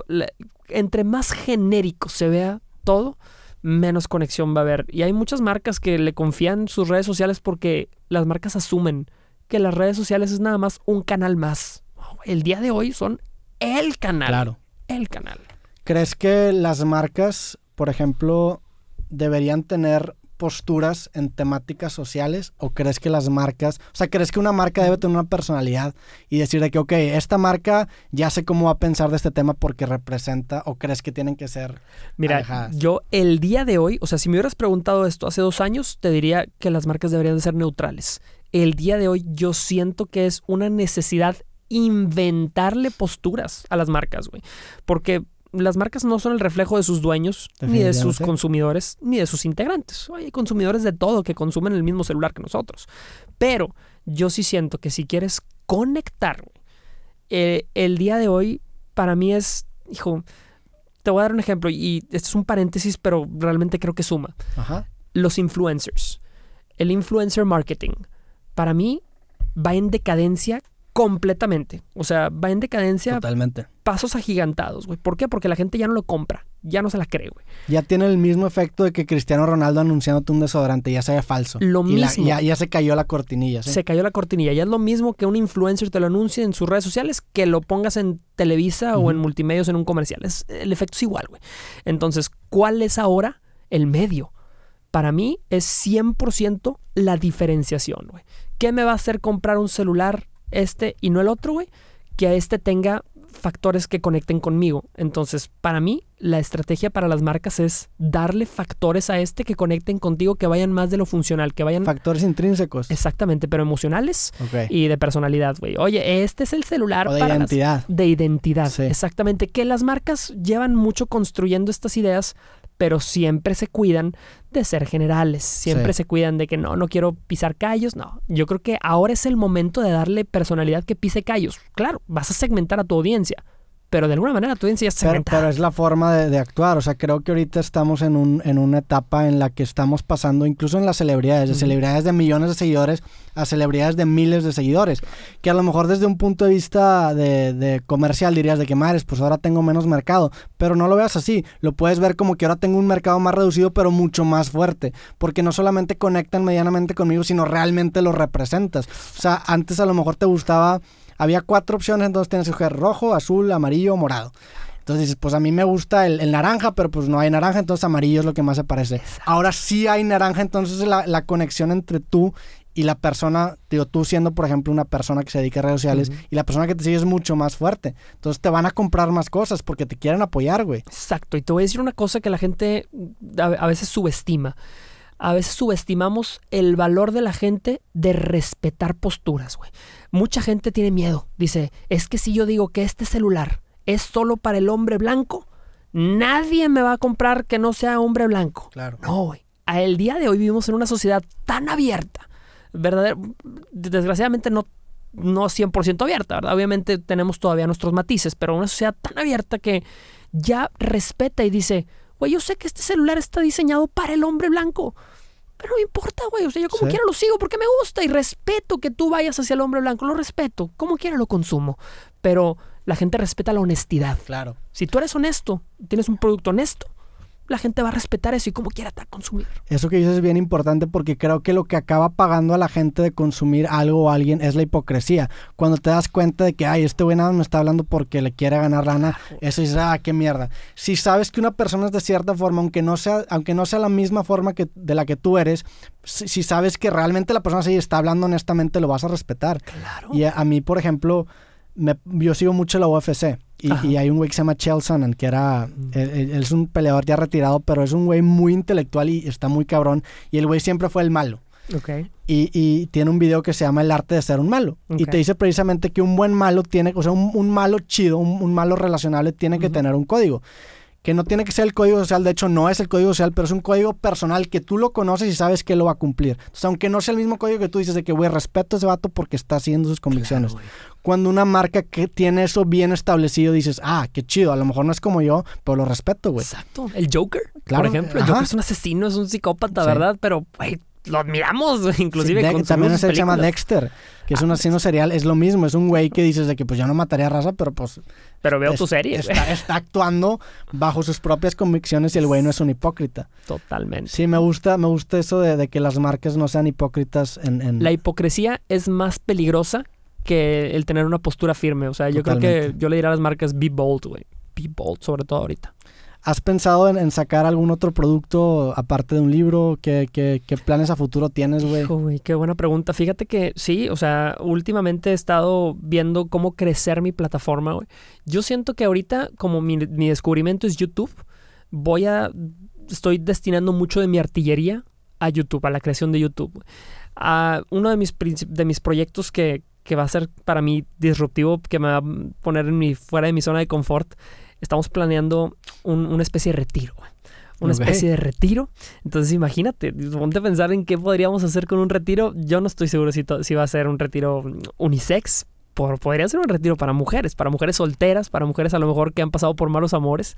S2: entre más genérico se vea todo, menos conexión va a haber. Y hay muchas marcas que le confían sus redes sociales porque las marcas asumen que las redes sociales es nada más un canal más. El día de hoy son
S1: el canal. Claro. El canal. ¿Crees que las marcas, por ejemplo, deberían tener posturas en temáticas sociales o crees que las marcas, o sea, crees que una marca debe tener una personalidad y decir de que, ok, esta marca ya sé cómo va a pensar de este tema porque representa o crees que tienen que ser...
S2: Mira, yo el día de hoy, o sea, si me hubieras preguntado esto hace dos años, te diría que las marcas deberían de ser neutrales el día de hoy yo siento que es una necesidad inventarle posturas a las marcas, güey. Porque las marcas no son el reflejo de sus dueños, ni de sus consumidores, ni de sus integrantes. Hay consumidores de todo que consumen el mismo celular que nosotros. Pero yo sí siento que si quieres conectar, eh, el día de hoy para mí es, hijo, te voy a dar un ejemplo y este es un paréntesis, pero realmente creo que suma. Ajá. Los influencers, el influencer marketing para mí va en decadencia completamente. O sea, va en decadencia. Totalmente. Pasos agigantados, güey. ¿Por qué? Porque la gente ya no lo compra. Ya no se la cree, güey.
S1: Ya tiene el mismo efecto de que Cristiano Ronaldo anunciándote un desodorante, ya sea falso. Lo mismo. ya,
S2: se cayó la cortinilla. ¿sí? Se cayó la cortinilla. Ya es lo mismo que un influencer te lo anuncie en sus redes sociales que lo pongas en Televisa o en multimedios en un comercial. el efecto es igual, güey. Entonces, ¿cuál es ahora el medio? Para mí es 100% la diferenciación, güey. ¿Qué me va a hacer comprar un celular este y no el otro, güey? Que a este tenga factores que conecten conmigo. Entonces, para mí, la estrategia para las marcas es darle factores a este que conecten contigo, que vayan más de lo funcional, que vayan... Factores intrínsecos. Exactamente, pero emocionales y de personalidad, güey. Oye, este es el celular... de identidad. De identidad, exactamente. Que las marcas llevan mucho construyendo estas ideas pero siempre se cuidan de ser generales, siempre se cuidan de que no, no quiero pisar callos, no. Yo creo que ahora es el momento de darle personalidad que pise callos. Claro, vas a segmentar a tu audiencia, pero de alguna manera tú decías
S1: pero, es la forma de, actuar. O sea, creo que ahorita estamos en, un, en una etapa en la que estamos pasando, incluso en las celebridades, de celebridades de millones de seguidores a celebridades de miles de seguidores. Que a lo mejor desde un punto de vista de, comercial dirías de que madres, pues ahora tengo menos mercado. Pero no lo veas así. Lo puedes ver como que ahora tengo un mercado más reducido, pero mucho más fuerte. Porque no solamente conectan medianamente conmigo, sino realmente lo representas. O sea, antes a lo mejor te gustaba había cuatro opciones, entonces tienes que elegir rojo, azul, amarillo, morado. Entonces dices, pues a mí me gusta el, naranja, pero pues no hay naranja, entonces amarillo es lo que más se parece. Ahora sí hay naranja, entonces la, conexión entre tú y la persona, digo, tú siendo, por ejemplo, una persona que se dedica a redes sociales y la persona que te sigue es
S2: mucho más fuerte. Entonces te van a comprar más cosas porque te quieren apoyar, güey. Exacto, y te voy a decir una cosa que la gente a veces subestima. A veces subestimamos el valor de la gente de respetar posturas, güey. Mucha gente tiene miedo. Dice, es que si yo digo que este celular es solo para el hombre blanco, nadie me va a comprar que no sea hombre blanco. Claro. No, güey. El día de hoy vivimos en una sociedad tan abierta, verdadero, desgraciadamente no, no 100% abierta, Obviamente tenemos todavía nuestros matices, pero una sociedad tan abierta que ya respeta y dice, güey, yo sé que este celular está diseñado para el hombre blanco, no me importa, güey. O sea, yo como quiera lo sigo porque me gusta y respeto que tú vayas hacia el hombre blanco. Lo respeto. Como quiera lo consumo. Pero la gente respeta la honestidad. Claro. Si tú eres honesto, tienes un producto honesto, la gente va a respetar eso y como quiera te consumir.
S1: Eso que dices es bien importante porque creo que lo que acaba pagando a la gente de consumir algo o alguien es la hipocresía. Cuando te das cuenta de que, ay, este güey nada me está hablando porque le quiere ganar lana, eso es, ah, qué mierda. Si sabes que una persona es de cierta forma, aunque no sea, aunque no sea la misma forma que, de la que tú eres, si, sabes que realmente la persona sí está hablando honestamente, lo vas a respetar. Claro. Y a mí, por ejemplo yo sigo mucho la UFC. Y, hay un güey que se llama Chael Sonnen, que era. Mm. Él, es un peleador ya retirado, pero es un güey muy intelectual y está muy cabrón. Y el güey siempre fue el malo. Y, tiene un video que se llama El arte de ser un malo. Y te dice precisamente que un buen malo tiene, o sea, un, malo chido, un, malo relacionable tiene que tener un código. Que no tiene que ser el código social, de hecho no es el código social, pero es un código personal que tú lo conoces y sabes que lo va a cumplir. Entonces, aunque no sea el mismo código que tú dices de que, güey, respeto a ese vato porque está haciendo sus convicciones cuando una marca que tiene eso bien establecido dices, ah, qué chido, a lo mejor no es como yo, pero lo respeto, güey. Exacto.
S2: El Joker, claro, por ejemplo. El Joker es un asesino, es un psicópata, ¿verdad? Pero, güey, lo admiramos, inclusive. también se llama
S1: Dexter, que es un ah, asesino serial, es lo mismo, es un güey que dices de que pues ya no mataría a raza, pero pues...
S2: Pero veo su tu serie. Está,
S1: está, actuando bajo sus propias convicciones y el güey no es un hipócrita. Totalmente. Sí, me gusta, me gusta eso de, que las marcas no sean hipócritas en... La
S2: hipocresía es más peligrosa que el tener una postura firme. O sea, yo creo que yo le diría a las marcas be bold, güey. Be bold, sobre todo ahorita.
S1: ¿Has pensado en, sacar algún otro producto aparte de un libro? ¿Qué, planes a futuro tienes, güey?
S2: qué buena pregunta. Fíjate que sí, o sea, últimamente he estado viendo cómo crecer mi plataforma, güey. Yo siento que ahorita, como mi, descubrimiento es YouTube, voy a. Estoy destinando mucho de mi artillería a YouTube, a la creación de YouTube. A uno de mis, de mis proyectos que, que va a ser para mí disruptivo, que me va a poner en mi, fuera de mi zona de confort. Estamos planeando una especie de retiro, una especie de retiro. Entonces imagínate, ponte a pensar en qué podríamos hacer con un retiro. Yo no estoy seguro si, si va a ser un retiro unisex, por, podría ser un retiro para mujeres, para mujeres solteras, para mujeres a lo mejor que han pasado por malos amores.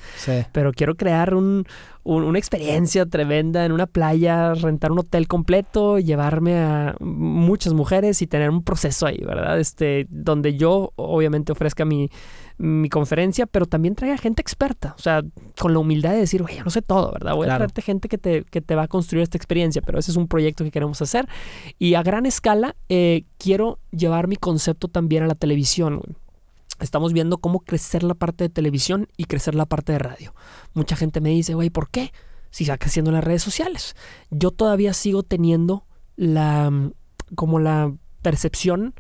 S2: Pero quiero crear una experiencia tremenda en una playa, rentar un hotel completo, llevarme a muchas mujeres y tener un proceso ahí, ¿verdad? Este, donde yo obviamente ofrezca mi, mi conferencia, pero también trae gente experta, o sea, con la humildad de decir, oye, yo no sé todo, ¿verdad? Voy a traerte gente que te, va a construir esta experiencia, pero ese es un proyecto que queremos hacer. Y a gran escala, eh, quiero llevar mi concepto también a la televisión. Estamos viendo cómo crecer la parte de televisión y crecer la parte de radio. Mucha gente me dice, güey, ¿por qué? Si está creciendo las redes sociales. Yo todavía sigo teniendo la, mm, como la percepción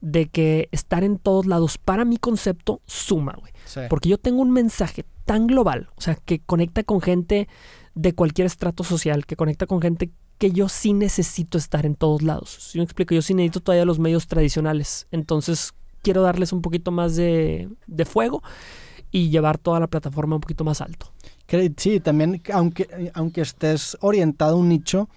S2: de que estar en todos lados para mi concepto suma, güey. Porque yo tengo un mensaje tan global, o sea, que conecta con gente de cualquier estrato social, que conecta con gente que yo sí necesito estar en todos lados. Si me explico, yo sí necesito todavía los medios tradicionales. Entonces, quiero darles un poquito más de, de fuego y llevar toda la plataforma un poquito más alto. Sí, también,
S1: aunque, aunque estés orientado a un nicho,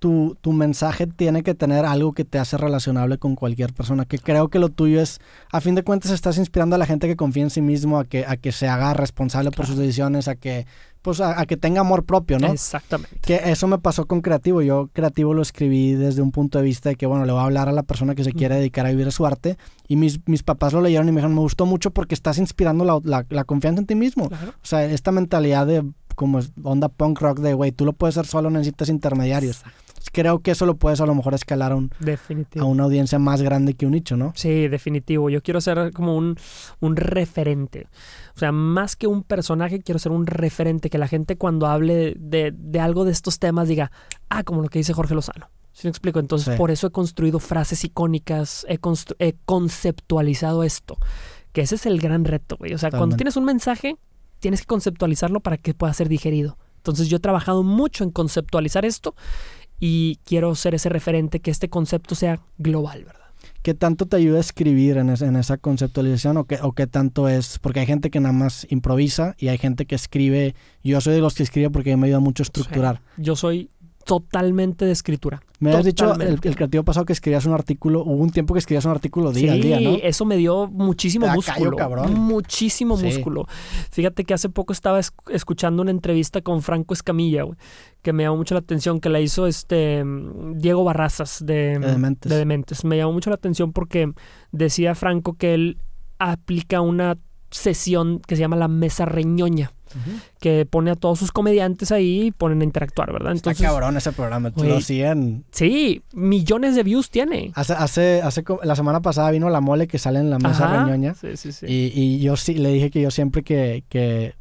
S1: tu, mensaje tiene que tener algo que te hace relacionable con cualquier persona, que creo que lo tuyo es, a fin de cuentas, estás inspirando a la gente que confía en sí mismo, a que, a que se haga responsable por sus decisiones, a que, pues, a, que tenga amor propio, ¿no? Exactamente. Que eso me pasó con Creativo. Yo Creativo lo escribí desde un punto de vista de que, bueno, le voy a hablar a la persona que se quiere dedicar a vivir a su arte. Y mis, mis papás lo leyeron y me dijeron, me gustó mucho porque estás inspirando la, confianza en ti mismo. O sea, esta mentalidad de como onda punk rock de, güey, tú lo puedes hacer solo, necesitas intermediarios creo que eso lo puedes a lo mejor
S2: escalar a, un, a una audiencia más grande que un nicho, ¿no? Sí, definitivo. Yo quiero ser como un, un referente. O sea, más que un personaje, quiero ser un referente. Que la gente cuando hable de, algo de estos temas diga, ah, como lo que dice Jorge Lozano. Si me explico? Entonces, por eso he construido frases icónicas, he, conceptualizado esto. Que ese es el gran reto, güey. O sea, cuando tienes un mensaje, tienes que conceptualizarlo para que pueda ser digerido. Entonces yo he trabajado mucho en conceptualizar esto y quiero ser ese referente, que este concepto sea global, ¿verdad?
S1: ¿Qué tanto te ayuda a escribir en, esa conceptualización o qué, tanto es? Porque hay gente que nada más improvisa y hay gente que escribe. Yo soy de los que escribe porque me ayuda mucho a estructurar. yo soy totalmente
S2: de escritura. Me has dicho el,
S1: creativo pasado que escribías un artículo, hubo un tiempo que escribías un artículo día a día, ¿no? Sí,
S2: eso me dio muchísimo músculo. muchísimo músculo. Fíjate que hace poco estaba escuchando una entrevista con Franco Escamilla, güey, que me llamó mucho la atención, que la hizo este Diego Barrazas de, de, de Dementes. Me llamó mucho la atención porque decía Franco que él aplica una sesión que se llama la mesa reñoña que pone a todos sus comediantes ahí y ponen a interactuar, ¿verdad? Entonces, Está cabrón
S1: ese programa, Tú lo siguen.
S2: Sí, millones de views tiene.
S1: Hace, hace, la semana pasada vino la mole que sale en la mesa reñoña. Sí, sí, sí. Y, yo sí le dije que yo siempre que, que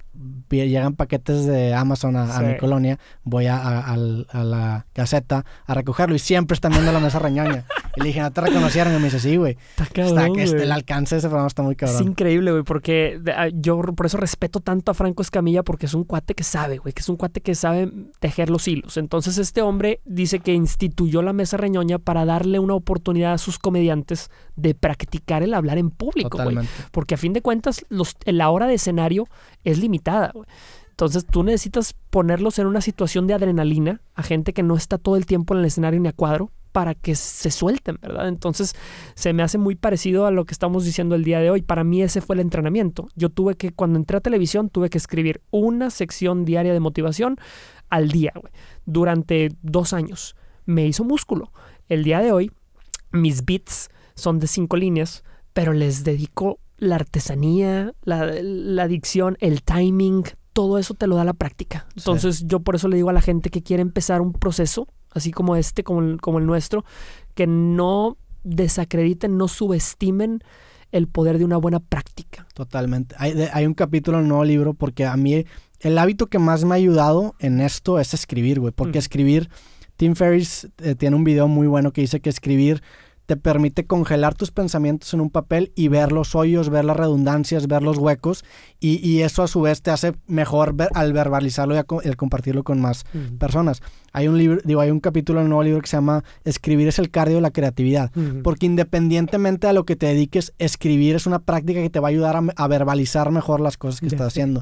S1: llegan paquetes de Amazon a, mi colonia, voy a, la caseta a recogerlo y siempre están viendo la mesa reñoña. y le dije, ¿no te reconocieron? Y me dice, sí, güey. Está cabrón, este, El alcance de ese programa está muy cabrón. Es
S2: increíble, güey, porque ah, yo por eso respeto tanto a Franco Escamilla porque es un cuate que sabe, güey, que es un cuate que sabe tejer los hilos. Entonces este hombre dice que instituyó la mesa reñoña para darle una oportunidad a sus comediantes de practicar el hablar en público, güey. Porque a fin de cuentas, los, la hora de escenario es limitada. Entonces tú necesitas ponerlos en una situación de adrenalina a gente que no está todo el tiempo en el escenario ni a cuadro para que se suelten, ¿verdad? Entonces se me hace muy parecido a lo que estamos diciendo el día de hoy. Para mí ese fue el entrenamiento. Yo tuve que, cuando entré a televisión, tuve que escribir una sección diaria de motivación al día, durante dos años. Me hizo músculo. El día de hoy, mis beats son de cinco líneas, pero les dedico la artesanía, la, adicción, el timing, todo eso te lo da la práctica. Entonces yo por eso le digo a la gente que quiere empezar un proceso, así como este, como el, nuestro, que no desacrediten, no subestimen el poder de una buena práctica.
S1: Totalmente. Hay, un capítulo en el nuevo libro porque a mí el hábito que más me ha ayudado en esto es escribir, güey, porque escribir, Tim Ferriss eh, tiene un video muy bueno que dice que escribir te permite congelar tus pensamientos en un papel y ver los hoyos, ver las redundancias, ver los huecos y, eso a su vez te hace mejor al verbalizarlo y al compartirlo con más personas. Hay un libro, hay un capítulo en un nuevo libro que se llama Escribir es el cardio de la creatividad, porque independientemente a lo que te dediques, escribir es una práctica que te va a ayudar a, verbalizar mejor las cosas que estás haciendo.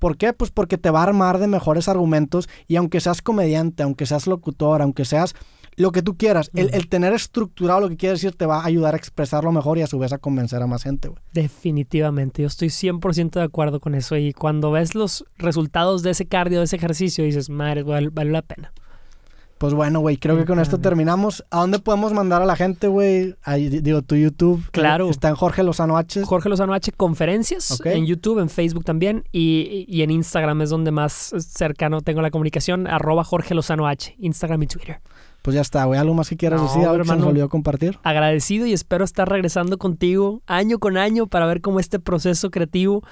S1: ¿Por qué? Pues porque te va a armar de mejores argumentos y aunque seas comediante, aunque seas locutor, aunque seas lo que tú quieras. El, tener estructurado lo que quieres decir te va a ayudar a expresarlo mejor y a su vez a convencer a más gente, güey.
S2: Definitivamente, yo estoy 100% de acuerdo con eso. Y cuando ves los resultados de ese cardio, de ese ejercicio, dices, madre, vale, vale la pena.
S1: Pues bueno, güey, creo que con esto terminamos. ¿A dónde podemos mandar a la gente, güey? Digo, tu YouTube. Claro. Está en Jorge Lozano H. Jorge Lozano H,
S2: conferencias en YouTube, en Facebook también y, y, en Instagram es donde más cercano tengo la comunicación. Arroba Jorge Lozano H, Instagram y Twitter.
S1: Pues ya está, güey. ¿Algo más que quieras decir? ¿Algo se nos compartir?
S2: Agradecido y espero estar regresando contigo año con año para ver cómo este proceso creativo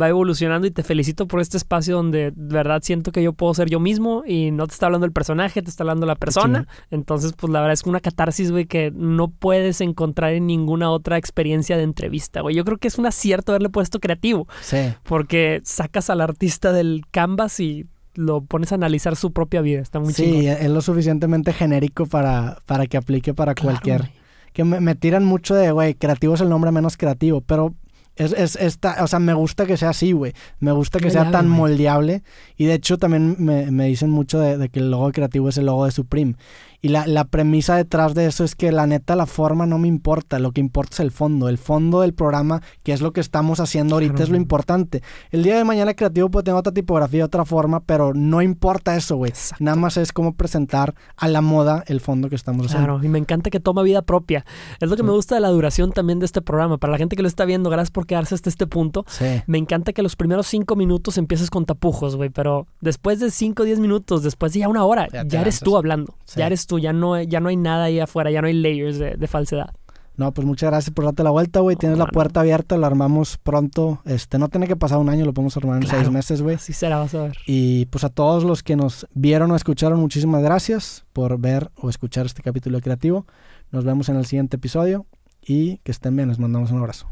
S2: va evolucionando y te felicito por este espacio donde de verdad siento que yo puedo ser yo mismo y no te está hablando el personaje, te está hablando la persona. Entonces, pues la verdad es que una catarsis, güey, que no puedes encontrar en ninguna otra experiencia de entrevista, güey. Yo creo que es un acierto haberle puesto creativo. Sí. Porque sacas al artista del canvas y lo pones a analizar su propia vida. Está muy Sí, es
S1: lo suficientemente genérico para, para que aplique para cualquier. Que me, tiran mucho de, güey, creativo es el nombre menos creativo, pero es, esta, o sea, me gusta que sea así, güey. Me gusta que sea tan moldeable. Y de hecho, también me, me dicen mucho de, de, que el logo creativo es el logo de Supreme. Y la, premisa detrás de eso es que la neta la forma no me importa, lo que importa es el fondo, el fondo del programa, que es lo que estamos haciendo ahorita, es lo importante. El día de mañana creativo puede tener otra tipografía, otra forma, pero no importa eso, güey. Nada más es como presentar a la moda el fondo que estamos haciendo. Claro, y me
S2: encanta que toma vida propia. Es lo que me gusta de la duración también de este programa. Para la gente que lo está viendo, gracias por quedarse hasta este punto. Me encanta que los primeros cinco minutos empieces con tapujos, güey, pero después de cinco o diez minutos, después de ya una hora, ya, eres tú hablando, ya eres tú ya no, ya no hay nada ahí afuera, ya no hay layers de, falsedad.
S1: No, pues muchas gracias por darte la vuelta, güey. Tienes la puerta abierta, lo armamos pronto. Este, no tiene que pasar un año, lo podemos armar en seis meses, güey. Sí será, a ver. Y pues a todos los que nos vieron o escucharon, muchísimas gracias por ver o escuchar este capítulo creativo. Nos vemos en el siguiente episodio y que estén bien. Les mandamos un abrazo.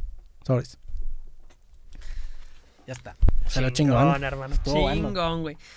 S1: Sobres. Ya está. Se lo chingón, hermano. Chingón, güey.